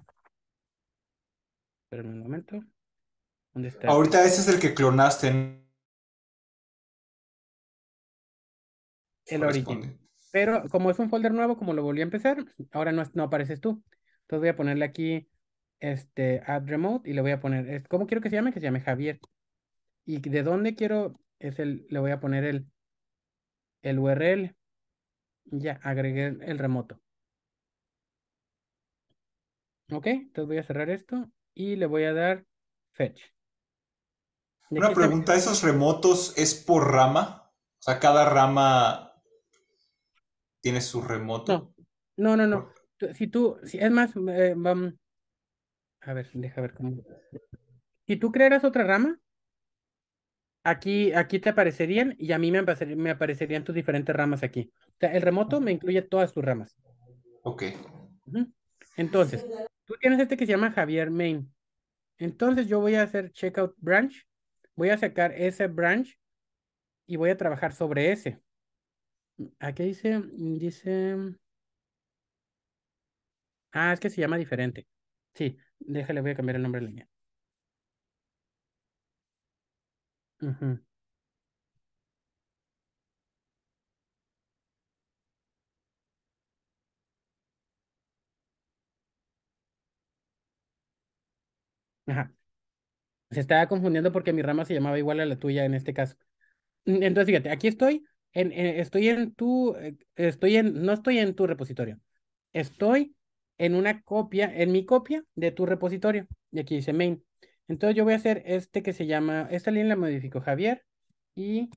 Esperen un momento. Ahorita ese es el que clonaste, el origen, Pero como es un folder nuevo, como lo volví a empezar, ahora no, apareces tú. Entonces voy a ponerle aquí este add remote y le voy a poner, ¿cómo quiero que se llame? Que se llame Javier. Y de dónde quiero, es el, le voy a poner el, el URL. Ya, agregué el remoto. Ok, entonces voy a cerrar esto y le voy a dar fetch. Una pregunta, ¿esos remotos es por rama? O sea, cada rama ¿Tienes su remoto. No, no, no. Si tú, si, es más, eh, vamos, a ver, deja ver cómo. Si tú crearas otra rama, aquí, aquí te aparecerían y a mí me, aparecerían, tus diferentes ramas aquí. O sea, el remoto me incluye todas tus ramas. Ok. Entonces, tú tienes este que se llama Javier Main. Entonces yo voy a hacer checkout branch, voy a sacar ese branch y voy a trabajar sobre ese. Aquí dice, dice. Ah, es que se llama diferente. Sí, déjale, voy a cambiar el nombre de línea. Ajá. Se estaba confundiendo porque mi rama se llamaba igual a la tuya en este caso. Entonces, fíjate, aquí estoy estoy en tu, eh, estoy en, no estoy en tu repositorio, estoy en una copia, en mi copia de tu repositorio. Y aquí dice main. Entonces yo voy a hacer este que se llama, esta línea la modifico Javier y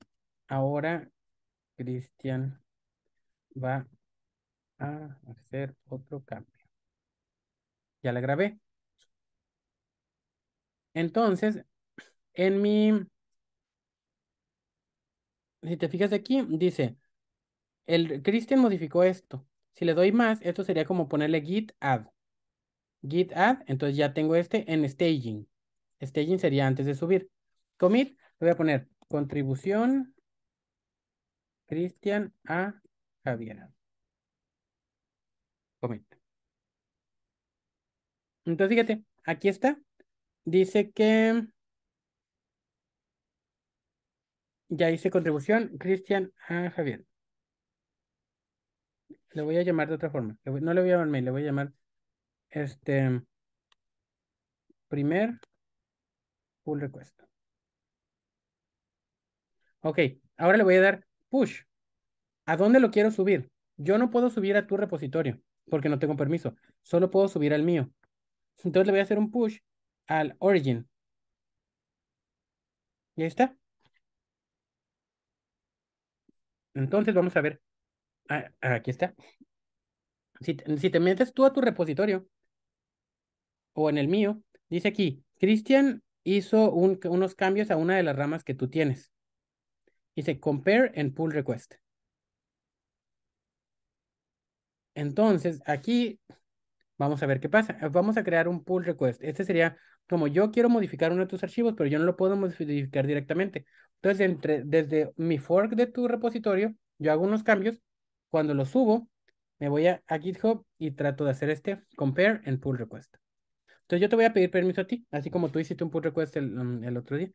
ahora Cristian va a hacer otro cambio. Ya la grabé. Entonces, en mi si te fijas aquí, dice, el Christian modificó esto. Si le doy más, esto sería como ponerle git add. Git add, entonces ya tengo este en staging. Staging sería antes de subir. Commit, le voy a poner contribución Cristian a Javier. Commit. Entonces, fíjate, aquí está. Dice que Ya hice contribución, Cristian a Javier. Le voy a llamar de otra forma. no le voy a llamar mail, le voy a llamar este primer pull request. Ok, ahora le voy a dar push. ¿A dónde lo quiero subir? Yo no puedo subir a tu repositorio porque no tengo permiso. Solo puedo subir al mío. Entonces le voy a hacer un push al origin. Y ahí está. Entonces vamos a ver. Ah, aquí está. Si, te metes tú a tu repositorio o en el mío, dice aquí, Christian hizo unos cambios a una de las ramas que tú tienes. Dice compare en pull request. Entonces, aquí vamos a ver qué pasa. Vamos a crear un pull request. Este sería como yo quiero modificar uno de tus archivos, pero yo no lo puedo modificar directamente. Entonces, entre, desde mi fork de tu repositorio, yo hago unos cambios. Cuando los subo, me voy a, GitHub y trato de hacer este compare en pull request. Entonces, yo te voy a pedir permiso a ti, así como tú hiciste un pull request mm, el, otro día.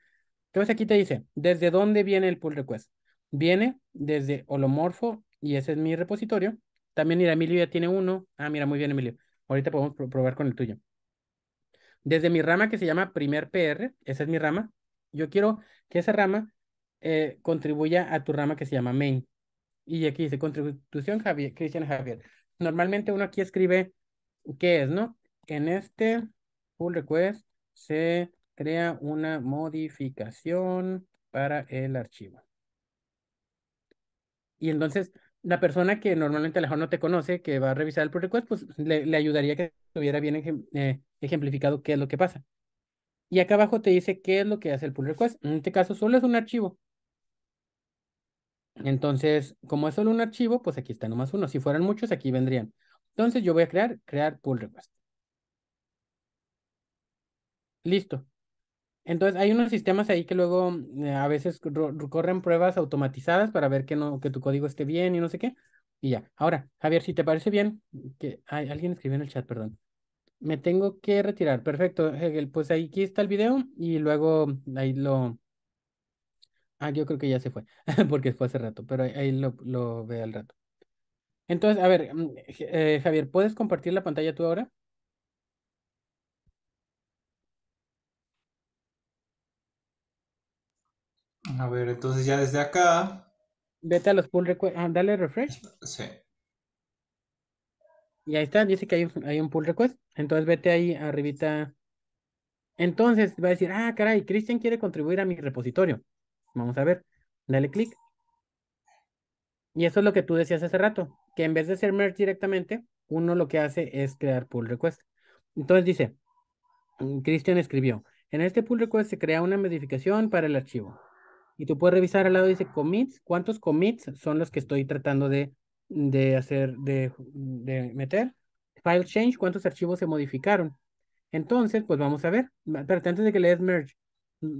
Entonces, aquí te dice, ¿desde dónde viene el pull request? Viene desde Holomorfo y ese es mi repositorio. También, mira, Emilio ya tiene uno. Ah, mira, muy bien, Emilio. Ahorita podemos probar con el tuyo desde mi rama que se llama Primer PR, esa es mi rama, yo quiero que esa rama eh, contribuya a tu rama que se llama Main. Y aquí dice contribución Javier, Cristian Javier. Normalmente uno aquí escribe qué es, ¿no? En este pull request se crea una modificación para el archivo. Y entonces la persona que normalmente a lo mejor no te conoce, que va a revisar el pull request, pues le, ayudaría que estuviera bien en. Eh, ejemplificado qué es lo que pasa. Y acá abajo te dice qué es lo que hace el pull request. En este caso solo es un archivo. Entonces, como es solo un archivo, pues aquí está nomás uno. Si fueran muchos, aquí vendrían. Entonces yo voy a crear, crear pull request. Listo. Entonces hay unos sistemas ahí que luego mm, eh, a veces corren pruebas automatizadas para ver que, no, que tu código esté bien y no sé qué. Y ya. Ahora, Javier, si te parece bien, que hay alguien escribió en el chat, perdón me tengo que retirar. Perfecto, Pues ahí aquí está el video y luego ahí lo... Ah, yo creo que ya se fue, (laughs) porque fue hace rato, pero ahí, lo, ve al rato. Entonces, a ver, mm, eh, Javier, ¿puedes compartir la pantalla tú ahora? A ver, entonces ya desde acá. Vete a los pull requests. Ah, dale refresh. Sí. Y ahí está, dice que hay un pull request. Entonces vete ahí arribita. Entonces va a decir, ah, caray, Christian quiere contribuir a mi repositorio. Vamos a ver, dale clic. Y eso es lo que tú decías hace rato, que en vez de hacer merge directamente, uno lo que hace es crear pull request. Entonces dice, mm, Christian escribió, en este pull request se crea una modificación para el archivo. Y tú puedes revisar al lado, dice commits, cuántos commits son los que estoy tratando de, hacer, de, de meter file change, cuántos archivos se modificaron. Entonces, pues vamos a ver. Pero antes de que le des merge,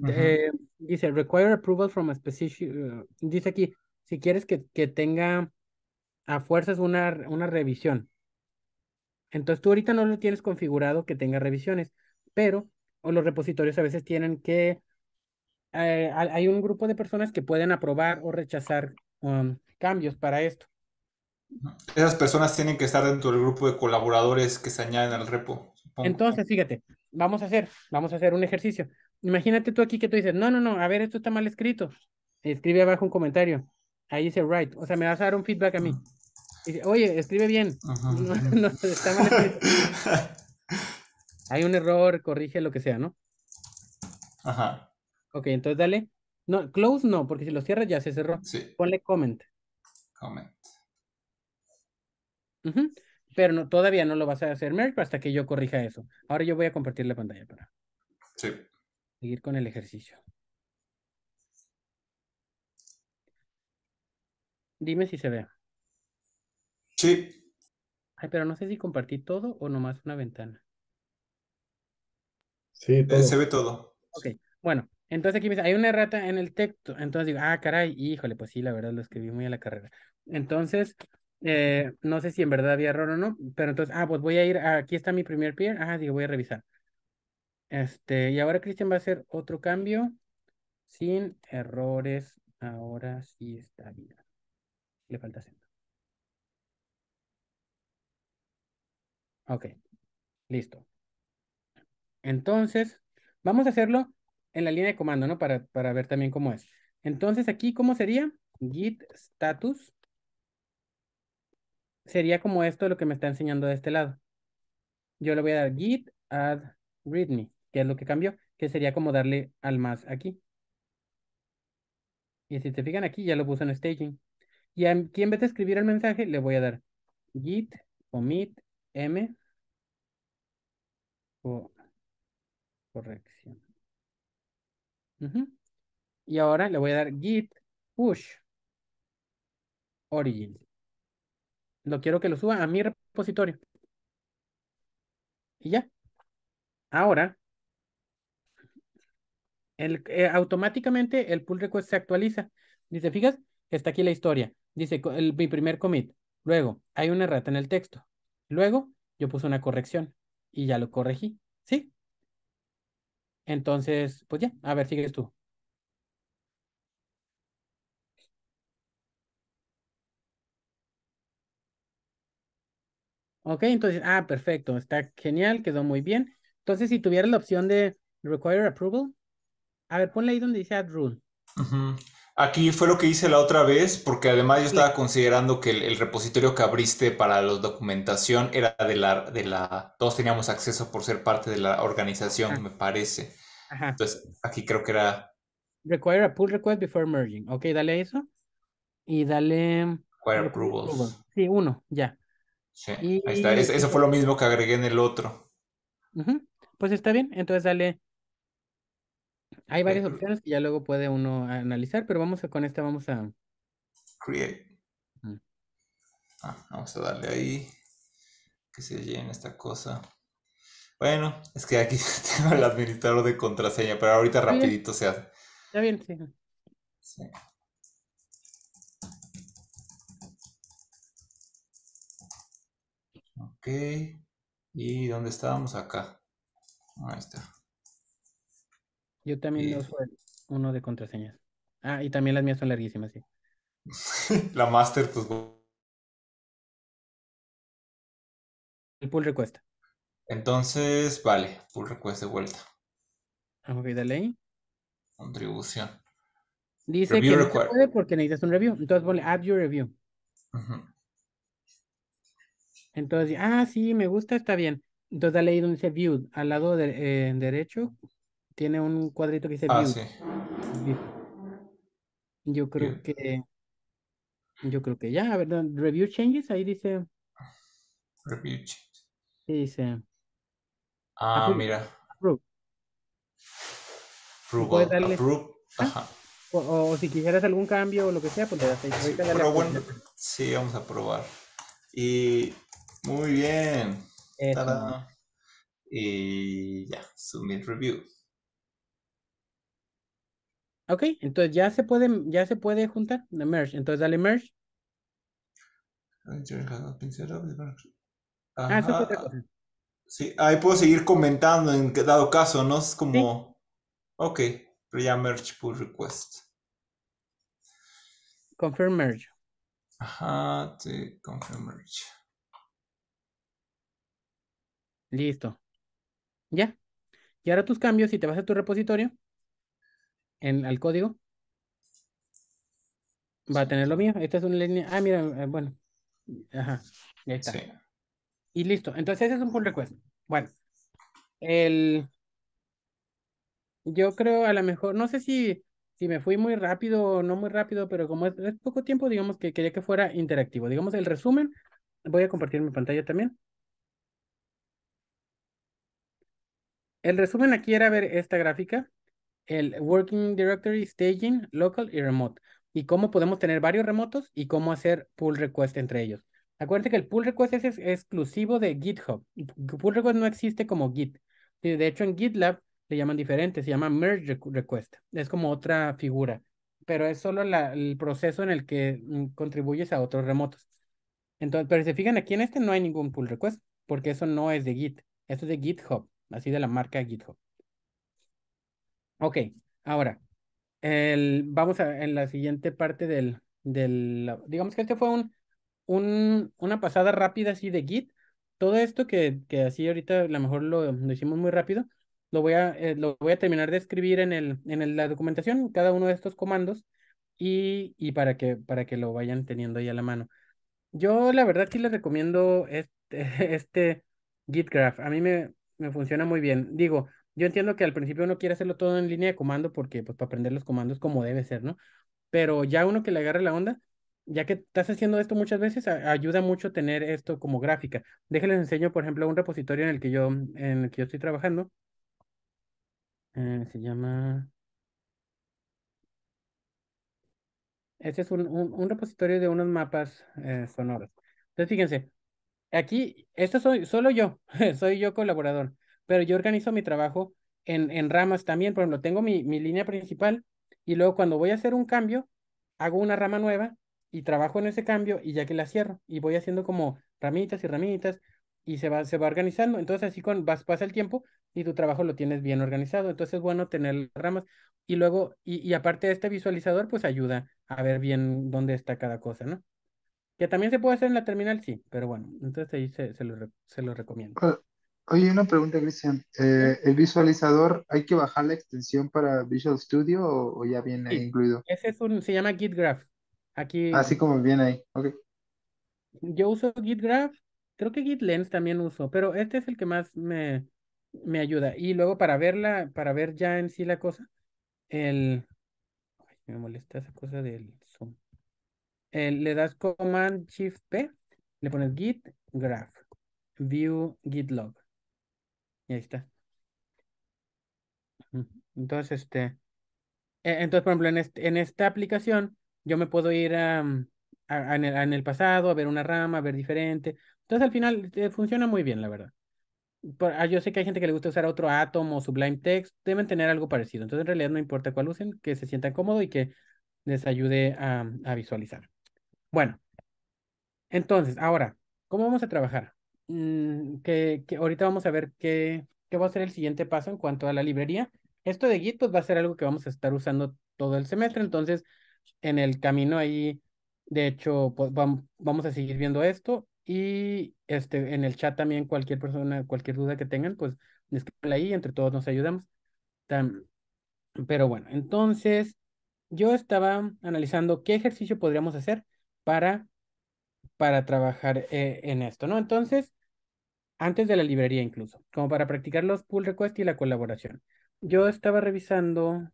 eh, dice require approval from a specific. Eh, dice aquí, si quieres que, que tenga a fuerzas una, una revisión. Entonces tú ahorita no lo tienes configurado que tenga revisiones, pero los repositorios a veces tienen que. Eh, hay un grupo de personas que pueden aprobar o rechazar um, cambios para esto. Esas personas tienen que estar dentro del grupo de colaboradores que se añaden al repo. Entonces, fíjate, vamos a hacer, vamos a hacer un ejercicio. Imagínate tú aquí que tú dices, no, no, no, a ver, esto está mal escrito. Escribe abajo un comentario. Ahí dice right. O sea, me vas a dar un feedback a mí. Dice, oye, escribe bien. (laughs) está mal escrito. (laughs) Hay un error, corrige lo que sea, ¿no? Ajá. Ok, entonces dale. No, close no, porque si lo cierras ya se cerró. Sí. Ponle comment. Comment. Pero todavía no lo vas a hacer Merck, hasta que yo corrija eso. Ahora yo voy a compartir la pantalla para sí. seguir con el ejercicio. Dime si se ve. Sí. Ay, pero no sé si compartí todo o nomás una ventana. Sí, eh, se ve todo. Ok, bueno, entonces aquí me dice, hay una rata en el texto. Entonces digo, ah, caray, híjole, pues sí, la verdad lo escribí muy a la carrera. Entonces, eh, no sé si en verdad había error o no, pero entonces, ah, pues voy a ir, aquí está mi primer peer, ah digo, voy a revisar. Este, y ahora Cristian va a hacer otro cambio sin errores. Ahora sí está bien. Le falta hacer Ok, listo. Entonces, vamos a hacerlo en la línea de comando, ¿no? Para, para ver también cómo es. Entonces, aquí, ¿cómo sería? Git status sería como esto lo que me está enseñando de este lado. Yo le voy a dar git add readme, que es lo que cambió, que sería como darle al más aquí. Y si se fijan aquí, ya lo puso en staging. Y aquí en vez de escribir el mensaje, le voy a dar git commit m corrección. Y ahora le voy a dar git push origin lo quiero que lo suba a mi repositorio. Y ya. Ahora, el, eh, automáticamente el pull request se actualiza. Dice, fíjate, está aquí la historia. Dice, mi primer commit. Luego, hay una errata en el texto. Luego, yo puse una corrección y ya lo corregí. ¿Sí? Entonces, pues ya, a ver, sigues tú. Ok, entonces, ah, perfecto, está genial, quedó muy bien. Entonces, si tuviera la opción de require approval, a ver, ponle ahí donde dice add rule. Aquí fue lo que hice la otra vez, porque además yo estaba considerando que el, repositorio que abriste para la documentación era de la, de la, todos teníamos acceso por ser parte de la organización, me parece. Entonces, aquí creo que era... Require a pull request before merging. Ok, dale a eso. Y dale... Require approvals. Sí, uno, ya. Sí, ahí está. eso fue lo mismo que agregué en el otro. Pues está bien, entonces dale. Hay varias opciones que ya luego puede uno analizar, pero vamos a, con esta vamos a... Create. Ah, vamos a darle ahí que se llene esta cosa. Bueno, es que aquí (laughs) tengo el administrador de contraseña, pero ahorita rapidito se hace. Está bien, sí. sí. ¿Y dónde estábamos? Acá. Ahí está. Yo también uno de contraseñas. Ah, y también las mías son larguísimas, sí. (laughs) la master, pues. El pull request. Entonces, vale, pull request de vuelta. Ah, ok, dale ahí. Contribución. Dice que puede porque necesitas un review. Entonces ponle add your review. Entonces, ah, sí, me gusta, está bien. Entonces dale ahí donde dice View, al lado eh, derecho, tiene un cuadrito que dice ah, View. Yo creo que, yo creo que ya, a ver, Review Changes, ahí dice. Review Changes. Sí, dice. Ah, mira. Approve. ¿ah? Ajá. O, si quisieras algún cambio o lo que sea, pues le das ahí. sí, vamos a probar. Y muy bien. Y ya, submit review. Ok, entonces ya se puede, ya se puede juntar, merge. Entonces dale merge. Ah, Sí, ahí puedo seguir comentando en dado caso, ¿no? Es como. Ok, pero ya merge pull request. Confirm merge. Ajá, sí, confirm merge. Listo. Ya. Y ahora tus cambios, si te vas a tu repositorio, en, al código, va a tener lo mío. Esta es una línea. Ah, mira, eh, bueno. Ajá. Ya está. Y listo. Entonces, ese es un pull request. Bueno. El. Yo creo a lo mejor, no sé si, si me fui muy rápido o no muy rápido, pero como es poco tiempo, digamos que quería que fuera interactivo. Digamos el resumen. Voy a compartir mi pantalla también. El resumen aquí era ver esta gráfica, el Working Directory, Staging, Local y Remote, y cómo podemos tener varios remotos y cómo hacer pull request entre ellos. Acuérdense que el pull request es, exclusivo de GitHub. Pull request no existe como Git. De hecho, en GitLab le llaman diferente, se llama merge request. Es como otra figura, pero es solo el proceso en el que mm, contribuyes a otros remotos. Entonces, pero si se fijan aquí en este no hay ningún pull request, porque eso no es de Git, eso es de GitHub así de la marca GitHub. Ok, ahora, el, vamos a en la siguiente parte del, del, digamos que este fue un, un, una pasada rápida así de Git. Todo esto que, que así ahorita a lo mejor lo, lo hicimos muy rápido, lo voy a, eh, lo voy a terminar de escribir en, el, en la documentación, cada uno de estos comandos, y, y para, que, para que lo vayan teniendo ahí a la mano. Yo la verdad sí les recomiendo este, (laughs) este Git A mí me, me funciona muy bien. Digo, yo entiendo que al principio uno quiere hacerlo todo en línea de comando porque, pues, para aprender los comandos como debe ser, ¿no? Pero ya uno que le agarre la onda, ya que estás haciendo esto muchas veces, ayuda mucho tener esto como gráfica. Déjenles enseño, por ejemplo, un repositorio en el que yo, en el que yo estoy trabajando. Eh, se llama... Este es un, repositorio de unos mapas eh, sonoros. Entonces, fíjense, aquí, esto soy solo yo, (laughs) soy yo colaborador, pero yo organizo mi trabajo en, en ramas también. Por ejemplo, tengo mi, mi línea principal y luego cuando voy a hacer un cambio, hago una rama nueva y trabajo en ese cambio y ya que la cierro y voy haciendo como ramitas y ramitas y se va, se va organizando. Entonces así con, vas, pasa el tiempo y tu trabajo lo tienes bien organizado. Entonces es bueno tener ramas y luego, y, y aparte de este visualizador, pues ayuda a ver bien dónde está cada cosa, ¿no? Que también se puede hacer en la terminal, sí, pero bueno, entonces ahí se, se, lo, se lo, recomiendo. Oye, una pregunta, Cristian. Eh, ¿El visualizador hay que bajar la extensión para Visual Studio o, ya viene incluido? Ese es un, se llama GitGraph. Aquí. Así ah, como viene ahí, ok. Yo uso GitGraph, creo que GitLens también uso, pero este es el que más me, me ayuda. Y luego para verla, para ver ya en sí la cosa, el... me molesta esa cosa del eh, le das Command Shift P, le pones Git Graph, View Git Log. Y ahí está. Entonces, este, e, entonces, por ejemplo, este, en, esta aplicación, yo me puedo ir a, mm, en el, pasado, a ver una rama, a ver diferente. Entonces, al final, funciona muy bien, la verdad. Ah, yo sé que hay gente que le gusta usar otro Atom o Sublime Text, deben tener algo parecido. Entonces, en realidad, no importa cuál usen, que se sientan cómodo y que les ayude a visualizar. Bueno, entonces, ahora, ¿cómo vamos a trabajar? Mm, que, ahorita vamos a ver qué, qué va a ser el siguiente paso en cuanto a la librería. Esto de Git pues, va a ser algo que vamos a estar usando todo el semestre, entonces en el camino ahí, de hecho, pues, vamos a seguir viendo esto y este, en el chat también cualquier persona, cualquier duda que tengan, pues escríbanla ahí, entre todos nos ayudamos. Pero bueno, entonces yo estaba analizando qué ejercicio podríamos hacer para, para trabajar eh, en esto, ¿no? Entonces, antes de la librería incluso, como para practicar los pull requests y la colaboración. Yo estaba revisando...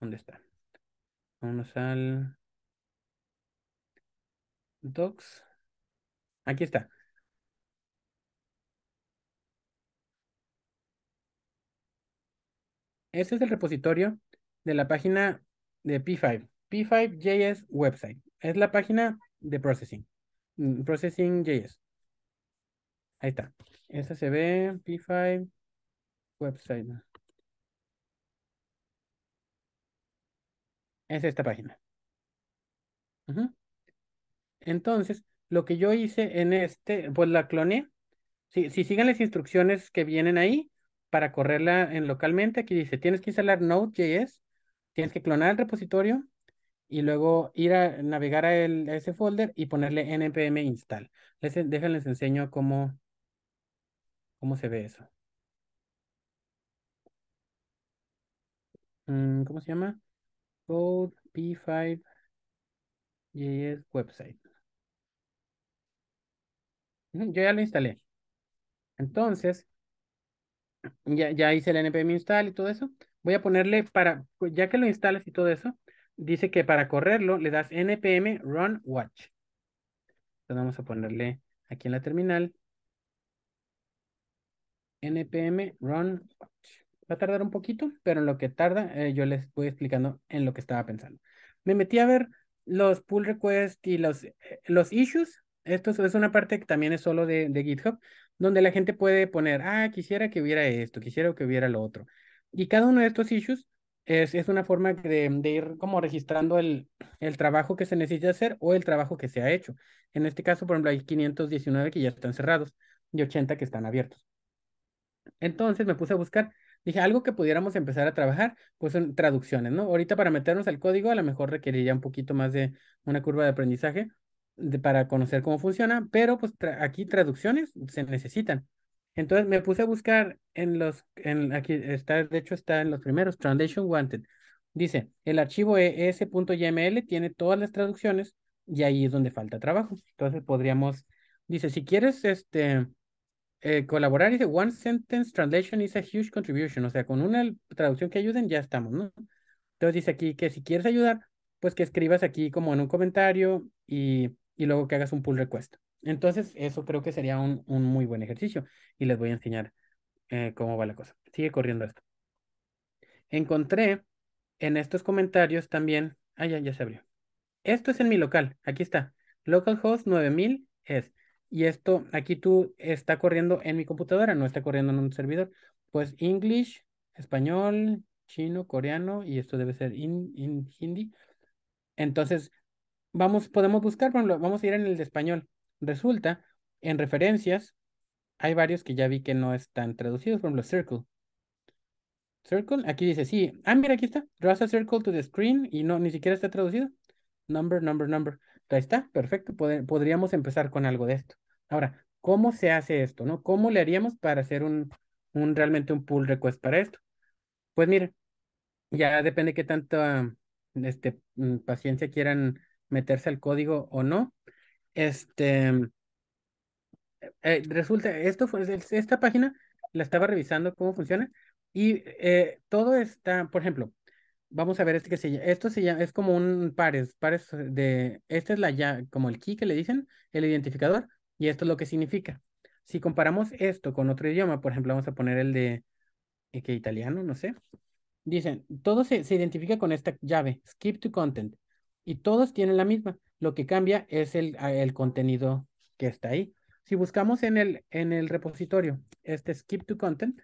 ¿Dónde está? Vamos al... Docs. Aquí está. Este es el repositorio de la página de P5, 5js js Website es la página de Processing. Mm, Processing.js. Ahí está. Esta se ve, P5, website. Es esta página. Entonces, lo que yo hice en este, pues la cloné. Si, si siguen las instrucciones que vienen ahí para correrla en localmente, aquí dice, tienes que instalar Node.js, tienes que clonar el repositorio, y luego ir a navegar a, ese folder y ponerle npm install. Les, déjenles enseño cómo, cómo se ve eso. Mm, ¿Cómo se llama? Code P5 JS Website. Yo ya lo instalé. Entonces, ya, ya hice el npm install y todo eso. Voy a ponerle para, ya que lo instalas y todo eso, dice que para correrlo le das npm run watch. Entonces vamos a ponerle aquí en la terminal npm run watch. Va a tardar un poquito, pero en lo que tarda eh, yo les voy explicando en lo que estaba pensando. Me metí a ver los pull requests y los, eh, los issues. Esto es una parte que también es solo de, de GitHub, donde la gente puede poner, ah, quisiera que hubiera esto, quisiera que hubiera lo otro. Y cada uno de estos issues es, una forma de, ir como registrando el, el trabajo que se necesita hacer o el trabajo que se ha hecho. En este caso, por ejemplo, hay 519 que ya están cerrados y 80 que están abiertos. Entonces me puse a buscar, dije, algo que pudiéramos empezar a trabajar, pues son traducciones, ¿no? Ahorita para meternos al código a lo mejor requeriría un poquito más de una curva de aprendizaje para conocer cómo funciona, pero pues aquí traducciones se necesitan. Entonces me puse a buscar en los, en, aquí está, de hecho está en los primeros, Translation Wanted. Dice, el archivo es.yml tiene todas las traducciones y ahí es donde falta trabajo. Entonces podríamos, dice, si quieres este, eh, colaborar, dice, one sentence translation is a huge contribution. O sea, con una traducción que ayuden ya estamos, ¿no? Entonces dice aquí que si quieres ayudar, pues que escribas aquí como en un comentario y luego que hagas un pull request. Entonces, eso creo que sería un, muy buen ejercicio y les voy a enseñar eh, cómo va la cosa. Sigue corriendo esto. Encontré en estos comentarios también, ah, ya, ya se abrió. Esto es en mi local, aquí está. Localhost 9000 es. Y esto aquí tú está corriendo en mi computadora, no está corriendo en un servidor. Pues English, español, chino, coreano y esto debe ser in, hindi. Entonces, vamos, podemos buscar, vamos a ir en el de español. Resulta, en referencias, hay varios que ya vi que no están traducidos, por ejemplo, Circle. Circle, aquí dice, sí, ah, mira, aquí está, draws a circle to the screen y no, ni siquiera está traducido. Number, number, number. Ahí está, perfecto, podríamos empezar con algo de esto. Ahora, ¿cómo se hace esto, no? ¿Cómo le haríamos para hacer un, un realmente un pull request para esto? Pues mire, ya depende qué tanta este, mm, paciencia quieran meterse al código o no. Este, mm, eh, resulta, esto fue, esta página la estaba revisando cómo funciona y eh, todo está, por ejemplo, vamos a ver este que se llama, esto se llama, es como un pares, pares de, esta es la ya, como el key que le dicen, el identificador, y esto es lo que significa. Si comparamos esto con otro idioma, por ejemplo, vamos a poner el de, eh, que italiano, no sé, dicen, todo se identifica con esta llave, skip to content, y todos tienen la misma. Lo que cambia es el, ah, el contenido que está ahí. Si buscamos en el, en el repositorio, este skip to content,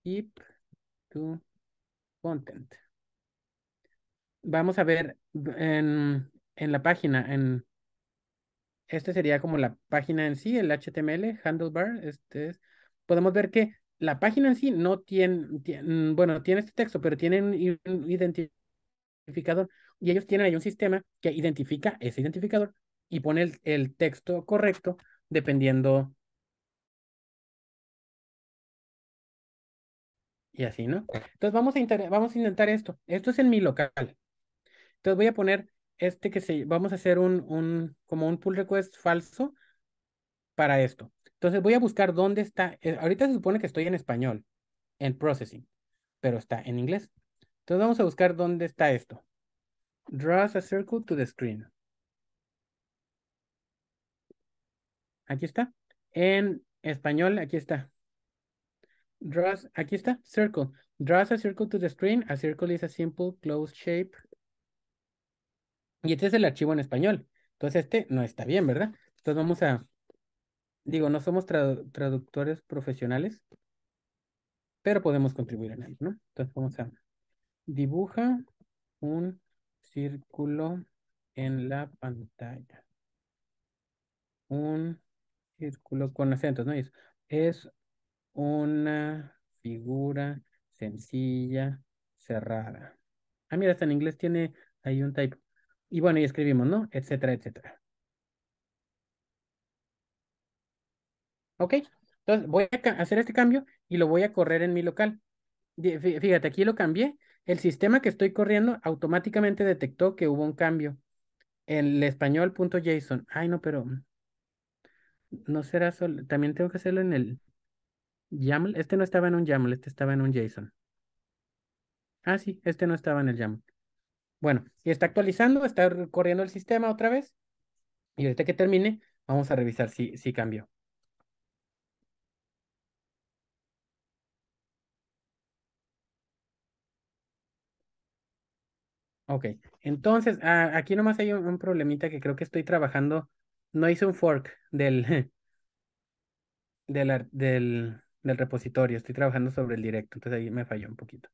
skip to content. Vamos a ver en, la página, en este sería como la página en sí, el HTML, handlebar, este podemos ver que la página en sí no tiene, tiene, bueno, tiene este texto, pero tiene un, identificador y ellos tienen ahí un sistema que identifica ese identificador y pone el, texto correcto dependiendo. Y así, ¿no? Entonces vamos a, vamos a intentar esto. Esto es en mi local. Entonces voy a poner este que se, vamos a hacer un, un, como un pull request falso para esto. Entonces voy a buscar dónde está, eh, ahorita se supone que estoy en español, en processing, pero está en inglés. Entonces vamos a buscar dónde está esto. Draws a circle to the screen. Aquí está. En español, aquí está. Draws, aquí está, circle. Draws a circle to the screen. A circle is a simple closed shape. Y este es el archivo en español. Entonces este no está bien, ¿verdad? Entonces vamos a, digo, no somos traductores profesionales, pero podemos contribuir a algo, ¿no? Entonces vamos a, dibuja un círculo en la pantalla. Un círculo con acentos, ¿no? Es, es una figura sencilla, cerrada. Ah, mira, está en inglés tiene ahí un type. Y bueno, y escribimos, ¿no? Etcétera, etcétera. ¿Ok? Entonces voy a hacer este cambio y lo voy a correr en mi local. Fíjate, aquí lo cambié el sistema que estoy corriendo automáticamente detectó que hubo un cambio. en El español.json. Ay, no, pero mm, no será solo. También tengo que hacerlo en el YAML. Este no estaba en un YAML, este estaba en un JSON. Ah, sí, este no estaba en el YAML. Bueno, y está actualizando, está corriendo el sistema otra vez. Y ahorita que termine, vamos a revisar si, si cambió. Ok, entonces ah, aquí nomás hay un, problemita que creo que estoy trabajando. No hice un fork del, (laughs) del, del repositorio, estoy trabajando sobre el directo, entonces ahí me falló un poquito.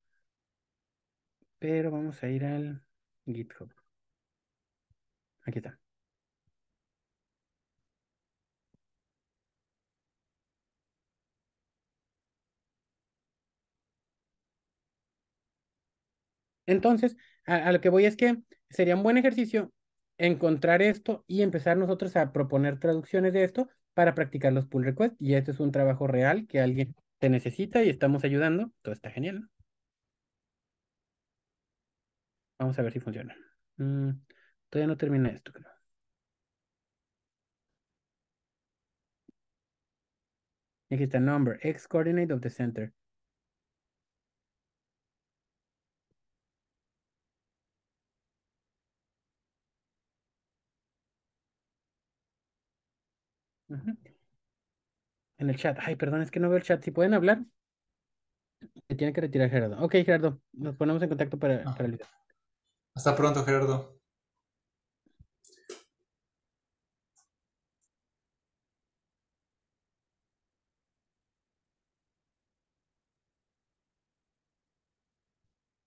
Pero vamos a ir al GitHub. Aquí está. Entonces, a, lo que voy es que sería un buen ejercicio encontrar esto y empezar nosotros a proponer traducciones de esto para practicar los pull requests. Y este es un trabajo real que alguien te necesita y estamos ayudando. Todo está genial. Vamos a ver si funciona. Mm, todavía no termina esto, creo. Aquí está number, x coordinate of the center. en el chat. Ay, perdón, es que no veo el chat. Si pueden hablar, se tiene que retirar Gerardo. Ok, Gerardo, nos ponemos en contacto para, ah. Hasta pronto, Gerardo.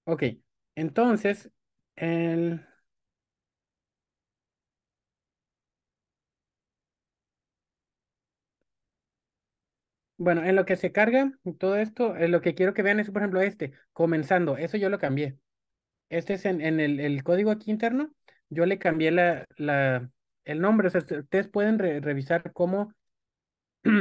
Ok, entonces, el... Bueno, en lo que se carga todo esto, eh, lo que quiero que vean es, por ejemplo, este, comenzando, eso yo lo cambié. Este es en, el, código aquí interno, yo le cambié la, el nombre, o sea, ustedes pueden revisar cómo, (clears throat)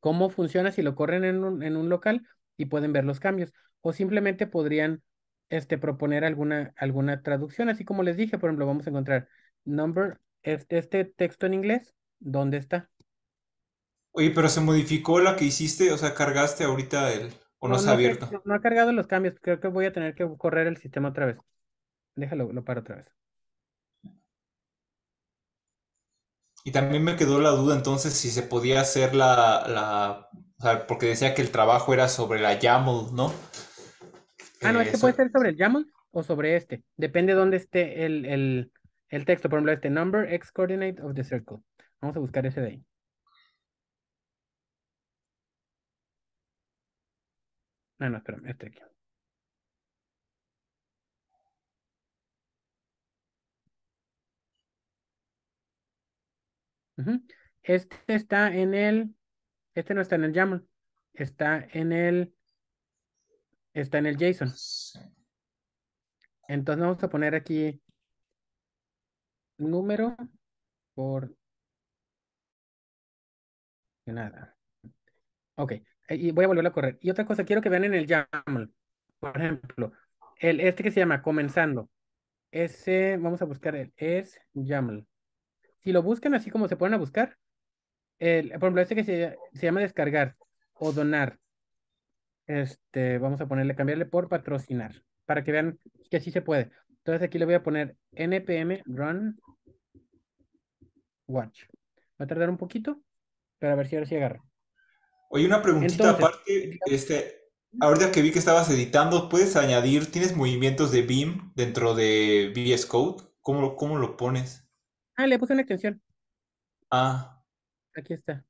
cómo funciona si lo corren en un, local y pueden ver los cambios, o simplemente podrían este, proponer alguna, alguna traducción, así como les dije, por ejemplo, vamos a encontrar number, este, este texto en inglés, ¿dónde está? Oye, pero se modificó la que hiciste, o sea, cargaste ahorita el, o no, se ha abierto. No, ha cargado los cambios, creo que voy a tener que correr el sistema otra vez. Déjalo, lo paro otra vez. Y también me quedó la duda entonces si se podía hacer la, o sea, porque decía que el trabajo era sobre la YAML, ¿no? Ah, no, eh, es que puede ser sobre el YAML o sobre este. Depende de dónde esté el, el, texto. Por ejemplo, este number x coordinate of the circle. Vamos a buscar ese de ahí. Ah, no, este aquí. Este está en el, este no está en el YAML, está en el, está en el JSON. Entonces vamos a poner aquí número por nada. Ok, eh, y voy a volver a correr. Y otra cosa, quiero que vean en el YAML, por ejemplo, el, este que se llama comenzando. Ese, vamos a buscar el, es YAML. Si lo buscan así como se pueden a buscar, el, por ejemplo, este que se, llama descargar o donar. Este, vamos a ponerle, cambiarle por patrocinar, para que vean que así se puede. Entonces aquí le voy a poner npm run watch. Va a tardar un poquito, pero a ver si ahora sí agarra. Oye, una preguntita aparte, este, ahorita que vi que estabas editando, ¿puedes añadir, tienes movimientos de BIM dentro de VS Code? ¿Cómo, cómo lo pones? Ah, le puse una extensión. Ah. Aquí está.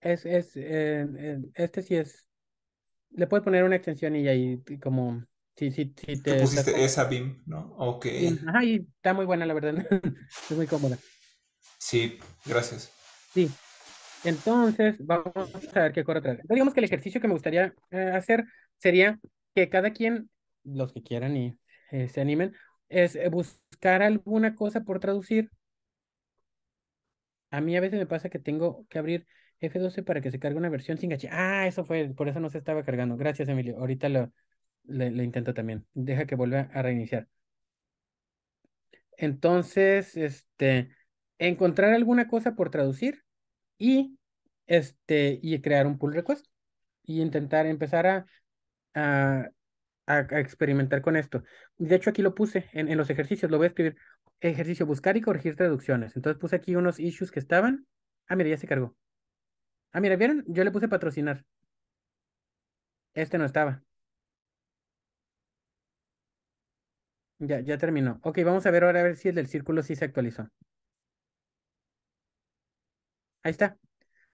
Es, es, eh, eh, este sí es. Le puedes poner una extensión y ahí como Sí, sí, sí. Te, pusiste esa BIM, ¿no? Ok. Ajá, y está muy buena, la verdad. (laughs) es muy cómoda. Sí, gracias. Sí, entonces, vamos a ver qué corre trae. digamos que el ejercicio que me gustaría eh, hacer sería que cada quien, los que quieran y eh, se animen, es eh, buscar alguna cosa por traducir. A mí a veces me pasa que tengo que abrir F12 para que se cargue una versión sin gache. Ah, eso fue, por eso no se estaba cargando. Gracias, Emilio. Ahorita lo, intento también. Deja que vuelva a reiniciar. Entonces, este, encontrar alguna cosa por traducir y, este, y crear un pull request y intentar empezar a, a, experimentar con esto. De hecho, aquí lo puse en, en los ejercicios, lo voy a escribir. Ejercicio buscar y corregir traducciones. Entonces puse aquí unos issues que estaban. Ah, mira, ya se cargó. Ah, mira, ¿vieron? Yo le puse patrocinar. Este no estaba. Ya, ya terminó. Ok, vamos a ver ahora a ver si el del círculo sí se actualizó. Ahí está.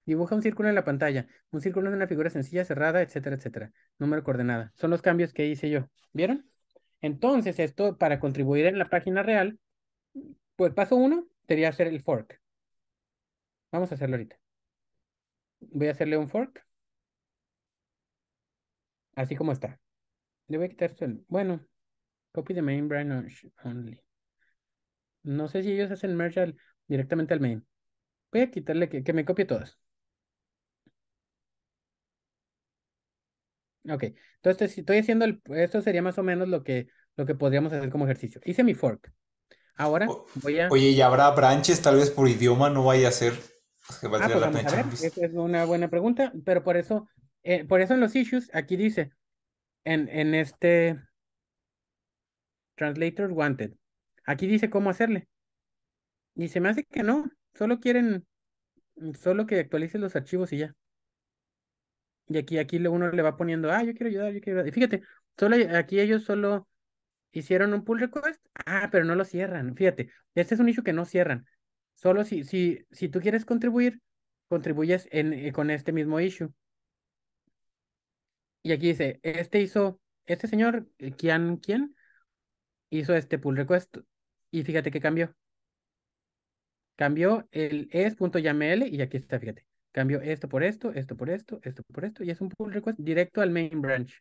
Dibuja un círculo en la pantalla. Un círculo es una figura sencilla, cerrada, etcétera, etcétera. Número coordenada. Son los cambios que hice yo. ¿Vieron? Entonces, esto para contribuir en la página real, pues paso uno sería ser el fork. Vamos a hacerlo ahorita. Voy a hacerle un fork. Así como está. Le voy a quitar el... Bueno, copy the main branch only. No sé si ellos hacen merge directamente al main. Voy a quitarle que, me copie todas. Ok, entonces estoy haciendo, el, esto sería más o menos lo que, lo que podríamos hacer como ejercicio. Hice mi fork. Ahora voy a... Oye, ¿y habrá branches tal vez por idioma? No vaya a ser... es una buena pregunta, pero por eso, eh, por eso en los issues, aquí dice, en, en este Translator Wanted, aquí dice cómo hacerle. Y se me hace que no, Solo quieren, mm, solo que actualicen los archivos y ya. Y aquí, aquí uno le va poniendo, ah, yo quiero ayudar, yo quiero ayudar. Y fíjate, solo eh, aquí ellos solo hicieron un pull request, ah, pero no lo cierran. Fíjate, este es un issue que no cierran. Solo si, si, si tú quieres contribuir, contribuyes en, eh, con este mismo issue. Y aquí dice, este hizo, este señor, ¿quién, eh, quién? Hizo este pull request. Y fíjate que cambió cambió el es.yaml y aquí está, fíjate. cambió esto por esto, esto por esto, esto por esto, y es un pull request directo al main branch.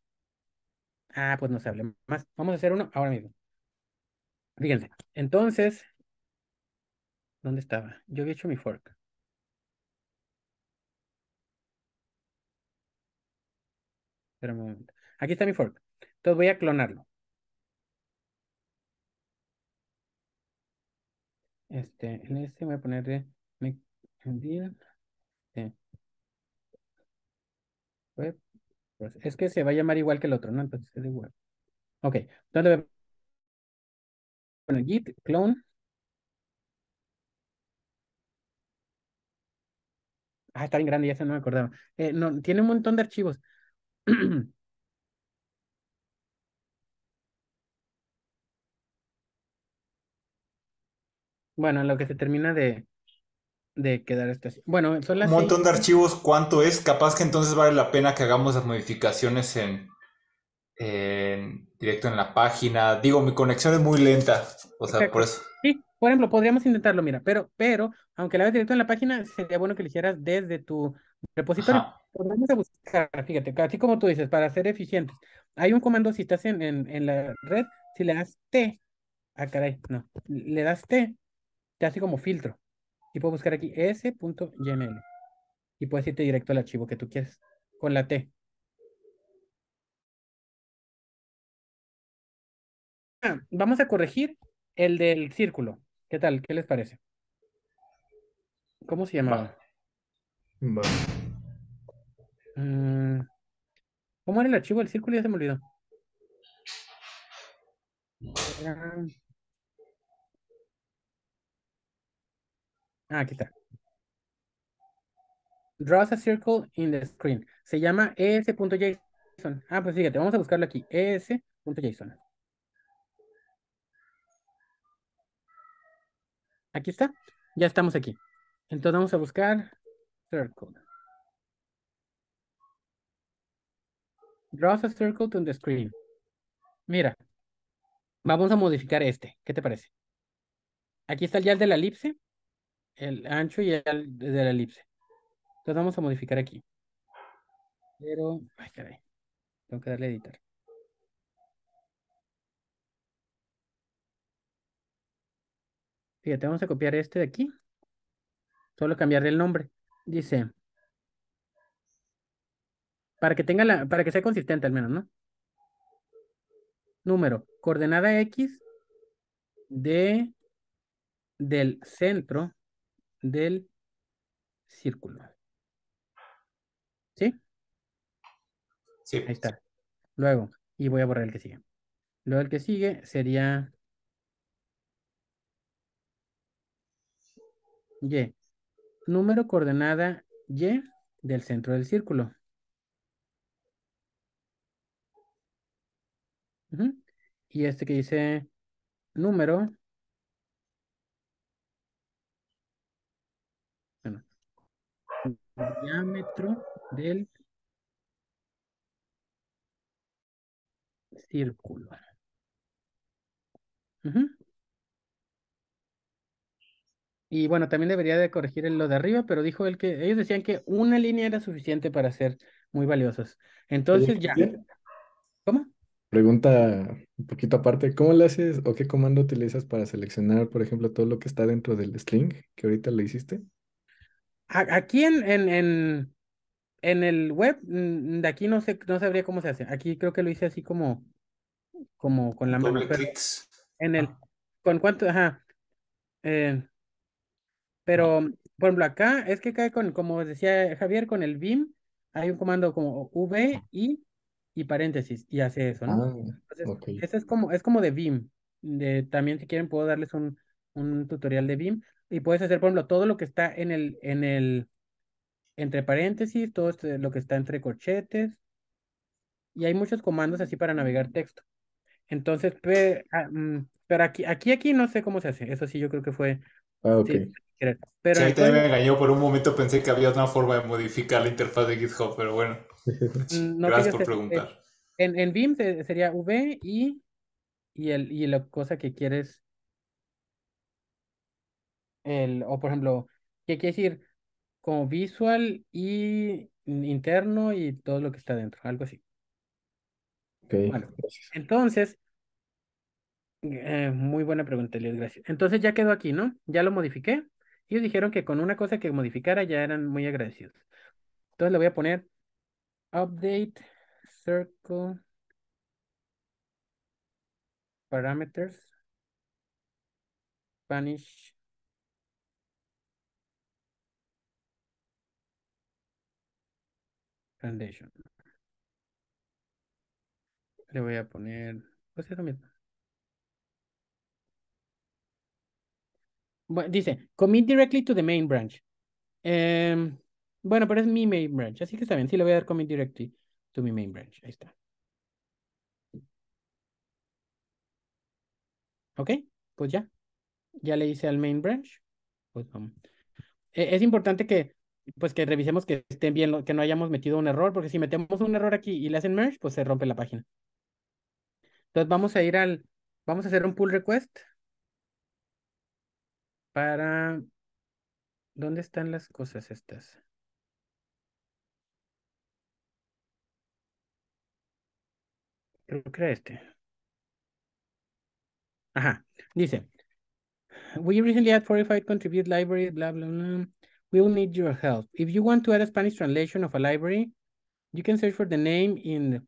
Ah, pues no se hable más. Vamos a hacer uno ahora mismo. Fíjense. Entonces, ¿dónde estaba? Yo había hecho mi fork. Espera un momento. Aquí está mi fork. Entonces voy a clonarlo. Este, en este voy a poner de web. Pues, es que se va a llamar igual que el otro, ¿no? Entonces es igual. Ok. Entonces voy a poner git clone. Ah, está bien grande, ya se no me acordaba. Eh, no, tiene un montón de archivos. (clears throat) Bueno, lo que se termina de, de quedar esto así. Bueno, son las Un montón de archivos, ¿cuánto es? Capaz que entonces vale la pena que hagamos las modificaciones en, directo en la página. Digo, mi conexión es muy lenta, o sea, por eso. Sí, por ejemplo, podríamos intentarlo, mira, pero, pero, aunque la veas directo en la página, sería bueno que lo hicieras desde tu repositorio. Ajá. Pues a buscar, fíjate, así como tú dices, para ser eficientes. Hay un comando, si estás en, en la red, si le das T, ah, caray, no, le das T, te hace como filtro. Y puedo buscar aquí s.yml y puedes irte directo al archivo que tú quieres con la T. Ah, vamos a corregir el del círculo. ¿Qué tal? ¿Qué les parece? ¿Cómo se llama? Mm. ¿Cómo era el archivo del círculo? Ya se me olvidó. Ah, aquí está. Draws a circle in the screen. Se llama s.json. Ah, pues fíjate, vamos a buscarlo aquí. s.json. Aquí está. Ya estamos aquí. Entonces vamos a buscar circle. Draws a circle to the screen. Mira, vamos a modificar este. ¿Qué te parece? Aquí está ya el de la elipse el ancho y el de la elipse. Entonces vamos a modificar aquí. Pero, ay caray, tengo que darle a editar. Fíjate, vamos a copiar este de aquí. Solo cambiarle el nombre. Dice, para que tenga la, para que sea consistente al menos, ¿no? Número, coordenada X de del centro del círculo. ¿Sí? Sí. Ahí está. Luego, y voy a borrar el que sigue. Luego el que sigue sería Y. Número coordenada Y del centro del círculo. Y este que dice número diámetro del círculo. Y bueno, también debería de corregir lo de arriba, pero dijo él que ellos decían que una línea era suficiente para ser muy valiosos. Entonces ya. ¿Cómo? Pregunta un poquito aparte, ¿cómo le haces o qué comando utilizas para seleccionar, por ejemplo, todo lo que está dentro del string que ahorita le hiciste? Aquí en, en, en, el web, mm, de aquí no sé, no sabría cómo se hace. Aquí creo que lo hice así como, como con la mano. En el, ah. ¿Con cuánto? Ajá. Eh, pero, por ejemplo, acá es que cae con, como decía Javier, con el BIM, hay un comando como V, y paréntesis, y hace eso, ¿no? Ah, es como, es como de BIM. De, también, si quieren, puedo darles un, un tutorial de BIM y puedes hacer, por ejemplo, todo lo que está en el, en el, entre paréntesis, todo este, lo que está entre corchetes. Y hay muchos comandos así para navegar texto. Entonces, ah, mm, pero, aquí, aquí, aquí no sé cómo se hace. Eso sí, yo creo que fue. Ah, ok. pero me engañó. Por un momento pensé que había una forma de modificar la interfaz de GitHub, pero bueno. Mm, Gracias por eh, preguntar. En, en BIM sería V y, y, el, y la cosa que quieres el, o por ejemplo, ¿qué quiere decir? Como visual y interno y todo lo que está dentro, algo así. entonces, eh, muy buena pregunta, Elias, gracias. Entonces ya quedó aquí, ¿no? Ya lo modifiqué. Ellos dijeron que con una cosa que modificara ya eran muy agradecidos. Entonces le voy a poner update circle parameters Spanish Foundation. Le voy a poner, pues dice, commit directly to the main branch. Em, bueno, pero es mi main branch, así que está bien. Sí, le voy a dar commit directly to mi main branch. Ahí está. Ok, pues ya. Ya le hice al main branch. Pues e, es importante que pues que revisemos que estén bien, que no hayamos metido un error, porque si metemos un error aquí y le hacen merge, pues se rompe la página. Entonces vamos a ir al, vamos a hacer un pull request para, ¿dónde están las cosas estas? Creo que era este. Ajá, dice, we recently had 45 contribute libraries, bla, bla, bla. We'll need your help. If you want to add a Spanish translation of a library, you can search for the name in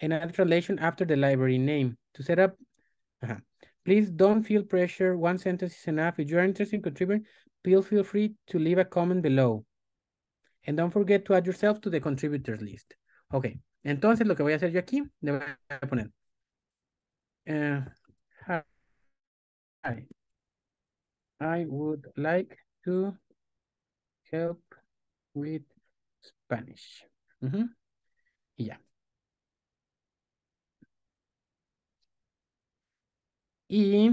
another translation after the library name to set up. Uh -huh. Please don't feel pressure. One sentence is enough. If you're interested in contributing, please feel free to leave a comment below. And don't forget to add yourself to the contributors list. Ok, entonces lo que voy a hacer yo aquí, le voy a poner. Uh, hi. I would like to help with Spanish. Y ya. Y...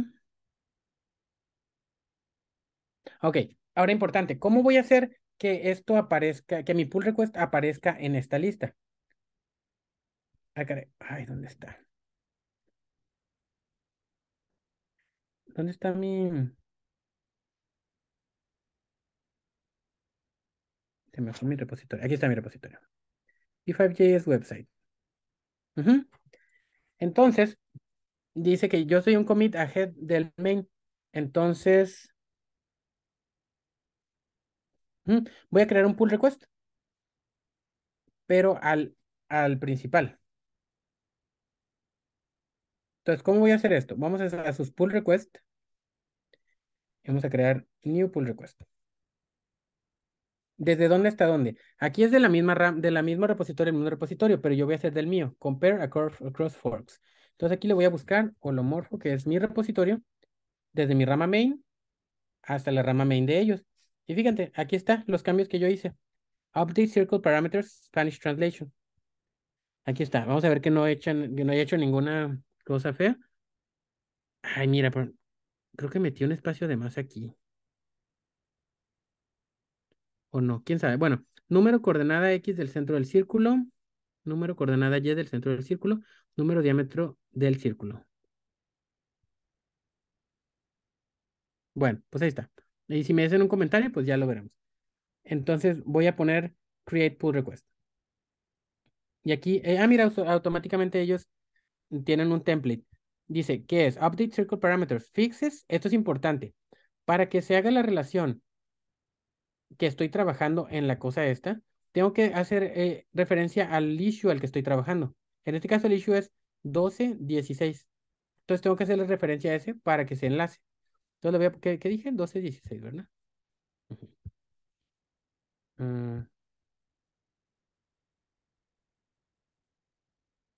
Ok, ahora importante, ¿cómo voy a hacer que esto aparezca, que mi pull request aparezca en esta lista? Ah, ay, ¿dónde está? ¿Dónde está mi... Se me mi repositorio. Aquí está mi repositorio. E5JS website. Entonces, dice que yo soy un commit ahead del main. Entonces, voy a crear un pull request, pero al, al principal. Entonces, ¿cómo voy a hacer esto? Vamos a, a sus pull requests. Vamos a crear new pull request. ¿Desde dónde hasta dónde? Aquí es de la misma RAM, de la misma repositorio, el mismo repositorio, pero yo voy a hacer del mío, compare across forks. Entonces aquí le voy a buscar holomorfo, que es mi repositorio, desde mi rama main hasta la rama main de ellos. Y fíjate, aquí están los cambios que yo hice. Update circle parameters Spanish translation. Aquí está. Vamos a ver que no echan, que no haya hecho ninguna cosa fea. Ay, mira, creo que metí un espacio de más aquí o no, quién sabe. Bueno, número coordenada X del centro del círculo, número coordenada Y del centro del círculo, número diámetro del círculo. Bueno, pues ahí está. Y si me hacen un comentario, pues ya lo veremos. Entonces voy a poner create pull request. Y aquí, eh, ah, mira, automáticamente ellos tienen un template. Dice, ¿qué es? Update circle parameters, fixes. Esto es importante. Para que se haga la relación que estoy trabajando en la cosa esta, tengo que hacer eh, referencia al issue al que estoy trabajando. En este caso el issue es 12.16. Entonces tengo que hacerle referencia a ese para que se enlace. Entonces le voy a, ¿qué, dije? 12.16, ¿verdad?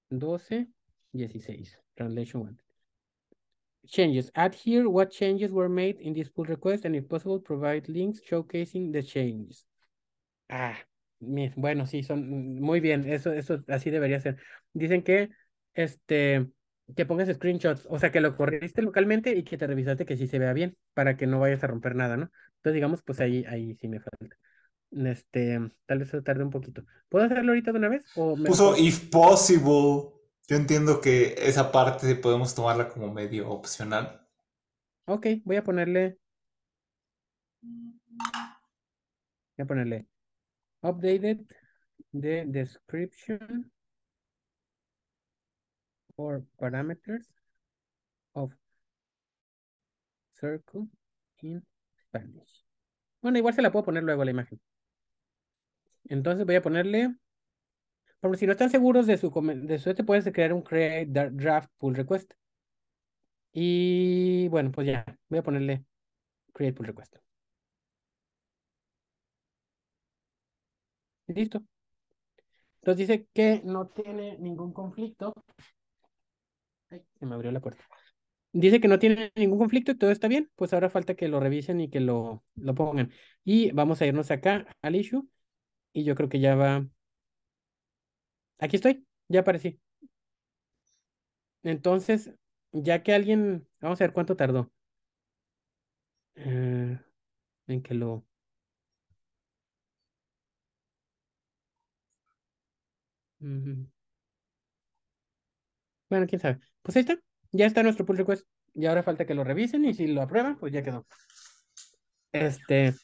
12.16, ah. Translation 1. Changes. Add here what changes were made in this pull request and if possible provide links showcasing the changes. Ah, bueno, sí, son muy bien. Eso, eso así debería ser. Dicen que este que pongas screenshots, o sea, que lo corriste localmente y que te revisaste que sí se vea bien para que no vayas a romper nada, ¿no? Entonces, digamos, pues ahí, ahí sí me falta. Este, tal vez se tarde un poquito. ¿Puedo hacerlo ahorita de una vez? O Puso if possible. Yo entiendo que esa parte podemos tomarla como medio opcional. Ok, voy a ponerle. Voy a ponerle updated the description or parameters of circle in Spanish. Bueno, igual se la puedo poner luego a la imagen. Entonces voy a ponerle si no están seguros de su, de su este, puedes crear un create draft pull request. Y bueno, pues ya, voy a ponerle create pull request. Listo. Entonces dice que no tiene ningún conflicto. Ay, se me abrió la puerta. Dice que no tiene ningún conflicto y todo está bien. Pues ahora falta que lo revisen y que lo, lo pongan. Y vamos a irnos acá al issue. Y yo creo que ya va Aquí estoy, ya aparecí. Entonces, ya que alguien, vamos a ver cuánto tardó. Eh, en que lo... Bueno, quién sabe. Pues ahí está. Ya está nuestro pull request. Y ahora falta que lo revisen y si lo aprueban, pues ya quedó. Este.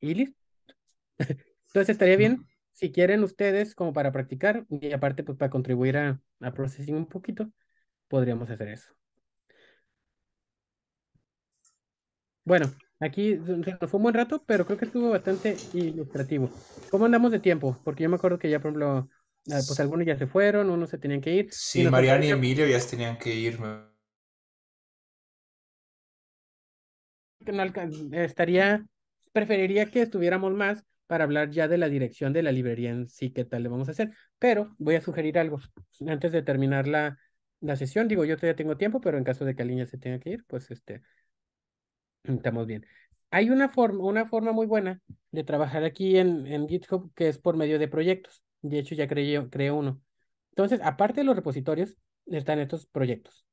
Y listo. (laughs) Entonces estaría bien si quieren ustedes como para practicar y aparte pues para contribuir a, processing un poquito, podríamos hacer eso. Bueno, aquí nos fue un buen rato, pero creo que estuvo bastante ilustrativo. ¿Cómo andamos de tiempo? Porque yo me acuerdo que ya, por ejemplo, ah, pues algunos ya se fueron, unos se tenían que ir. Sí, Mariana y Emilio ya se tenían que ir. Estaría, preferiría que estuviéramos más para hablar ya de la dirección de la librería en sí, qué tal le vamos a hacer. Pero voy a sugerir algo antes de terminar la, sesión. Digo, yo todavía tengo tiempo, pero en caso de que alguien se tenga que ir, pues este, estamos bien. Hay una forma, una forma muy buena de trabajar aquí en, en GitHub que es por medio de proyectos. De hecho, ya creé, uno. Entonces, aparte de los repositorios, están estos proyectos.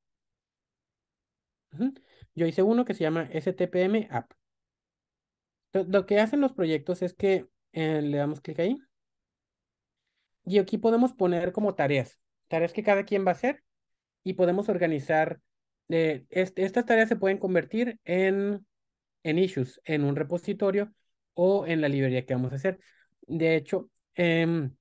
Yo hice uno que se llama STPM App. Lo que hacen los proyectos es que eh, le damos clic ahí. Y aquí podemos poner como tareas, tareas que cada quien va a hacer y podemos organizar. Eh, estas tareas se pueden convertir en, en issues, en un repositorio o en la librería que vamos a hacer. De hecho, em,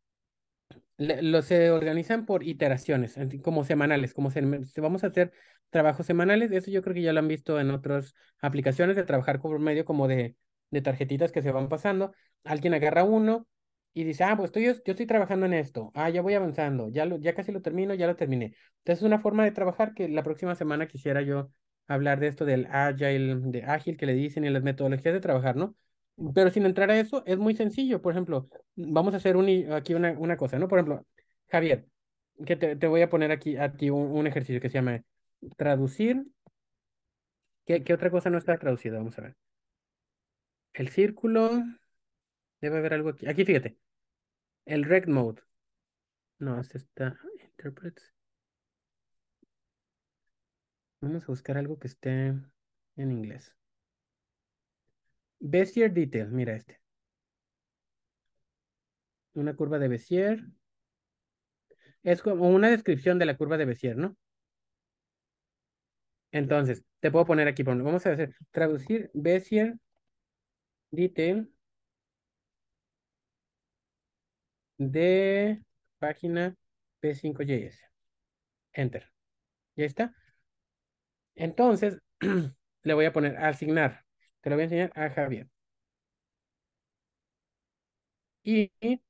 lo, se organizan por iteraciones, como semanales, como vamos a hacer trabajos semanales. Eso yo creo que ya lo han visto en otras aplicaciones de trabajar por medio como de de tarjetitas que se van pasando. Alguien agarra uno y dice, ah, pues yo, estoy trabajando en esto, ah, ya voy avanzando, ya, lo, ya casi lo termino, ya lo terminé. Entonces es una forma de trabajar que la próxima semana quisiera yo hablar de esto del agile, de ágil que le dicen y las metodologías de trabajar, ¿no? Pero sin entrar a eso, es muy sencillo. Por ejemplo, vamos a hacer un, aquí una, una cosa, ¿no? Por ejemplo, Javier, que te, voy a poner aquí un, ejercicio que se llama traducir. ¿Qué, ¿Qué otra cosa no está traducida? Vamos a ver. El círculo. Debe haber algo aquí. Aquí, fíjate. El rect mode. No, este está. Interprets. Vamos a buscar algo que esté en inglés. Bezier Detail, mira este. Una curva de Bezier. Es como una descripción de la curva de Bezier, ¿no? Entonces, te puedo poner aquí, vamos a hacer traducir Bezier DITE de página P5JS. Enter. ¿Ya está? Entonces, (clears throat) le voy a poner asignar. Te lo voy a enseñar a Javier. Y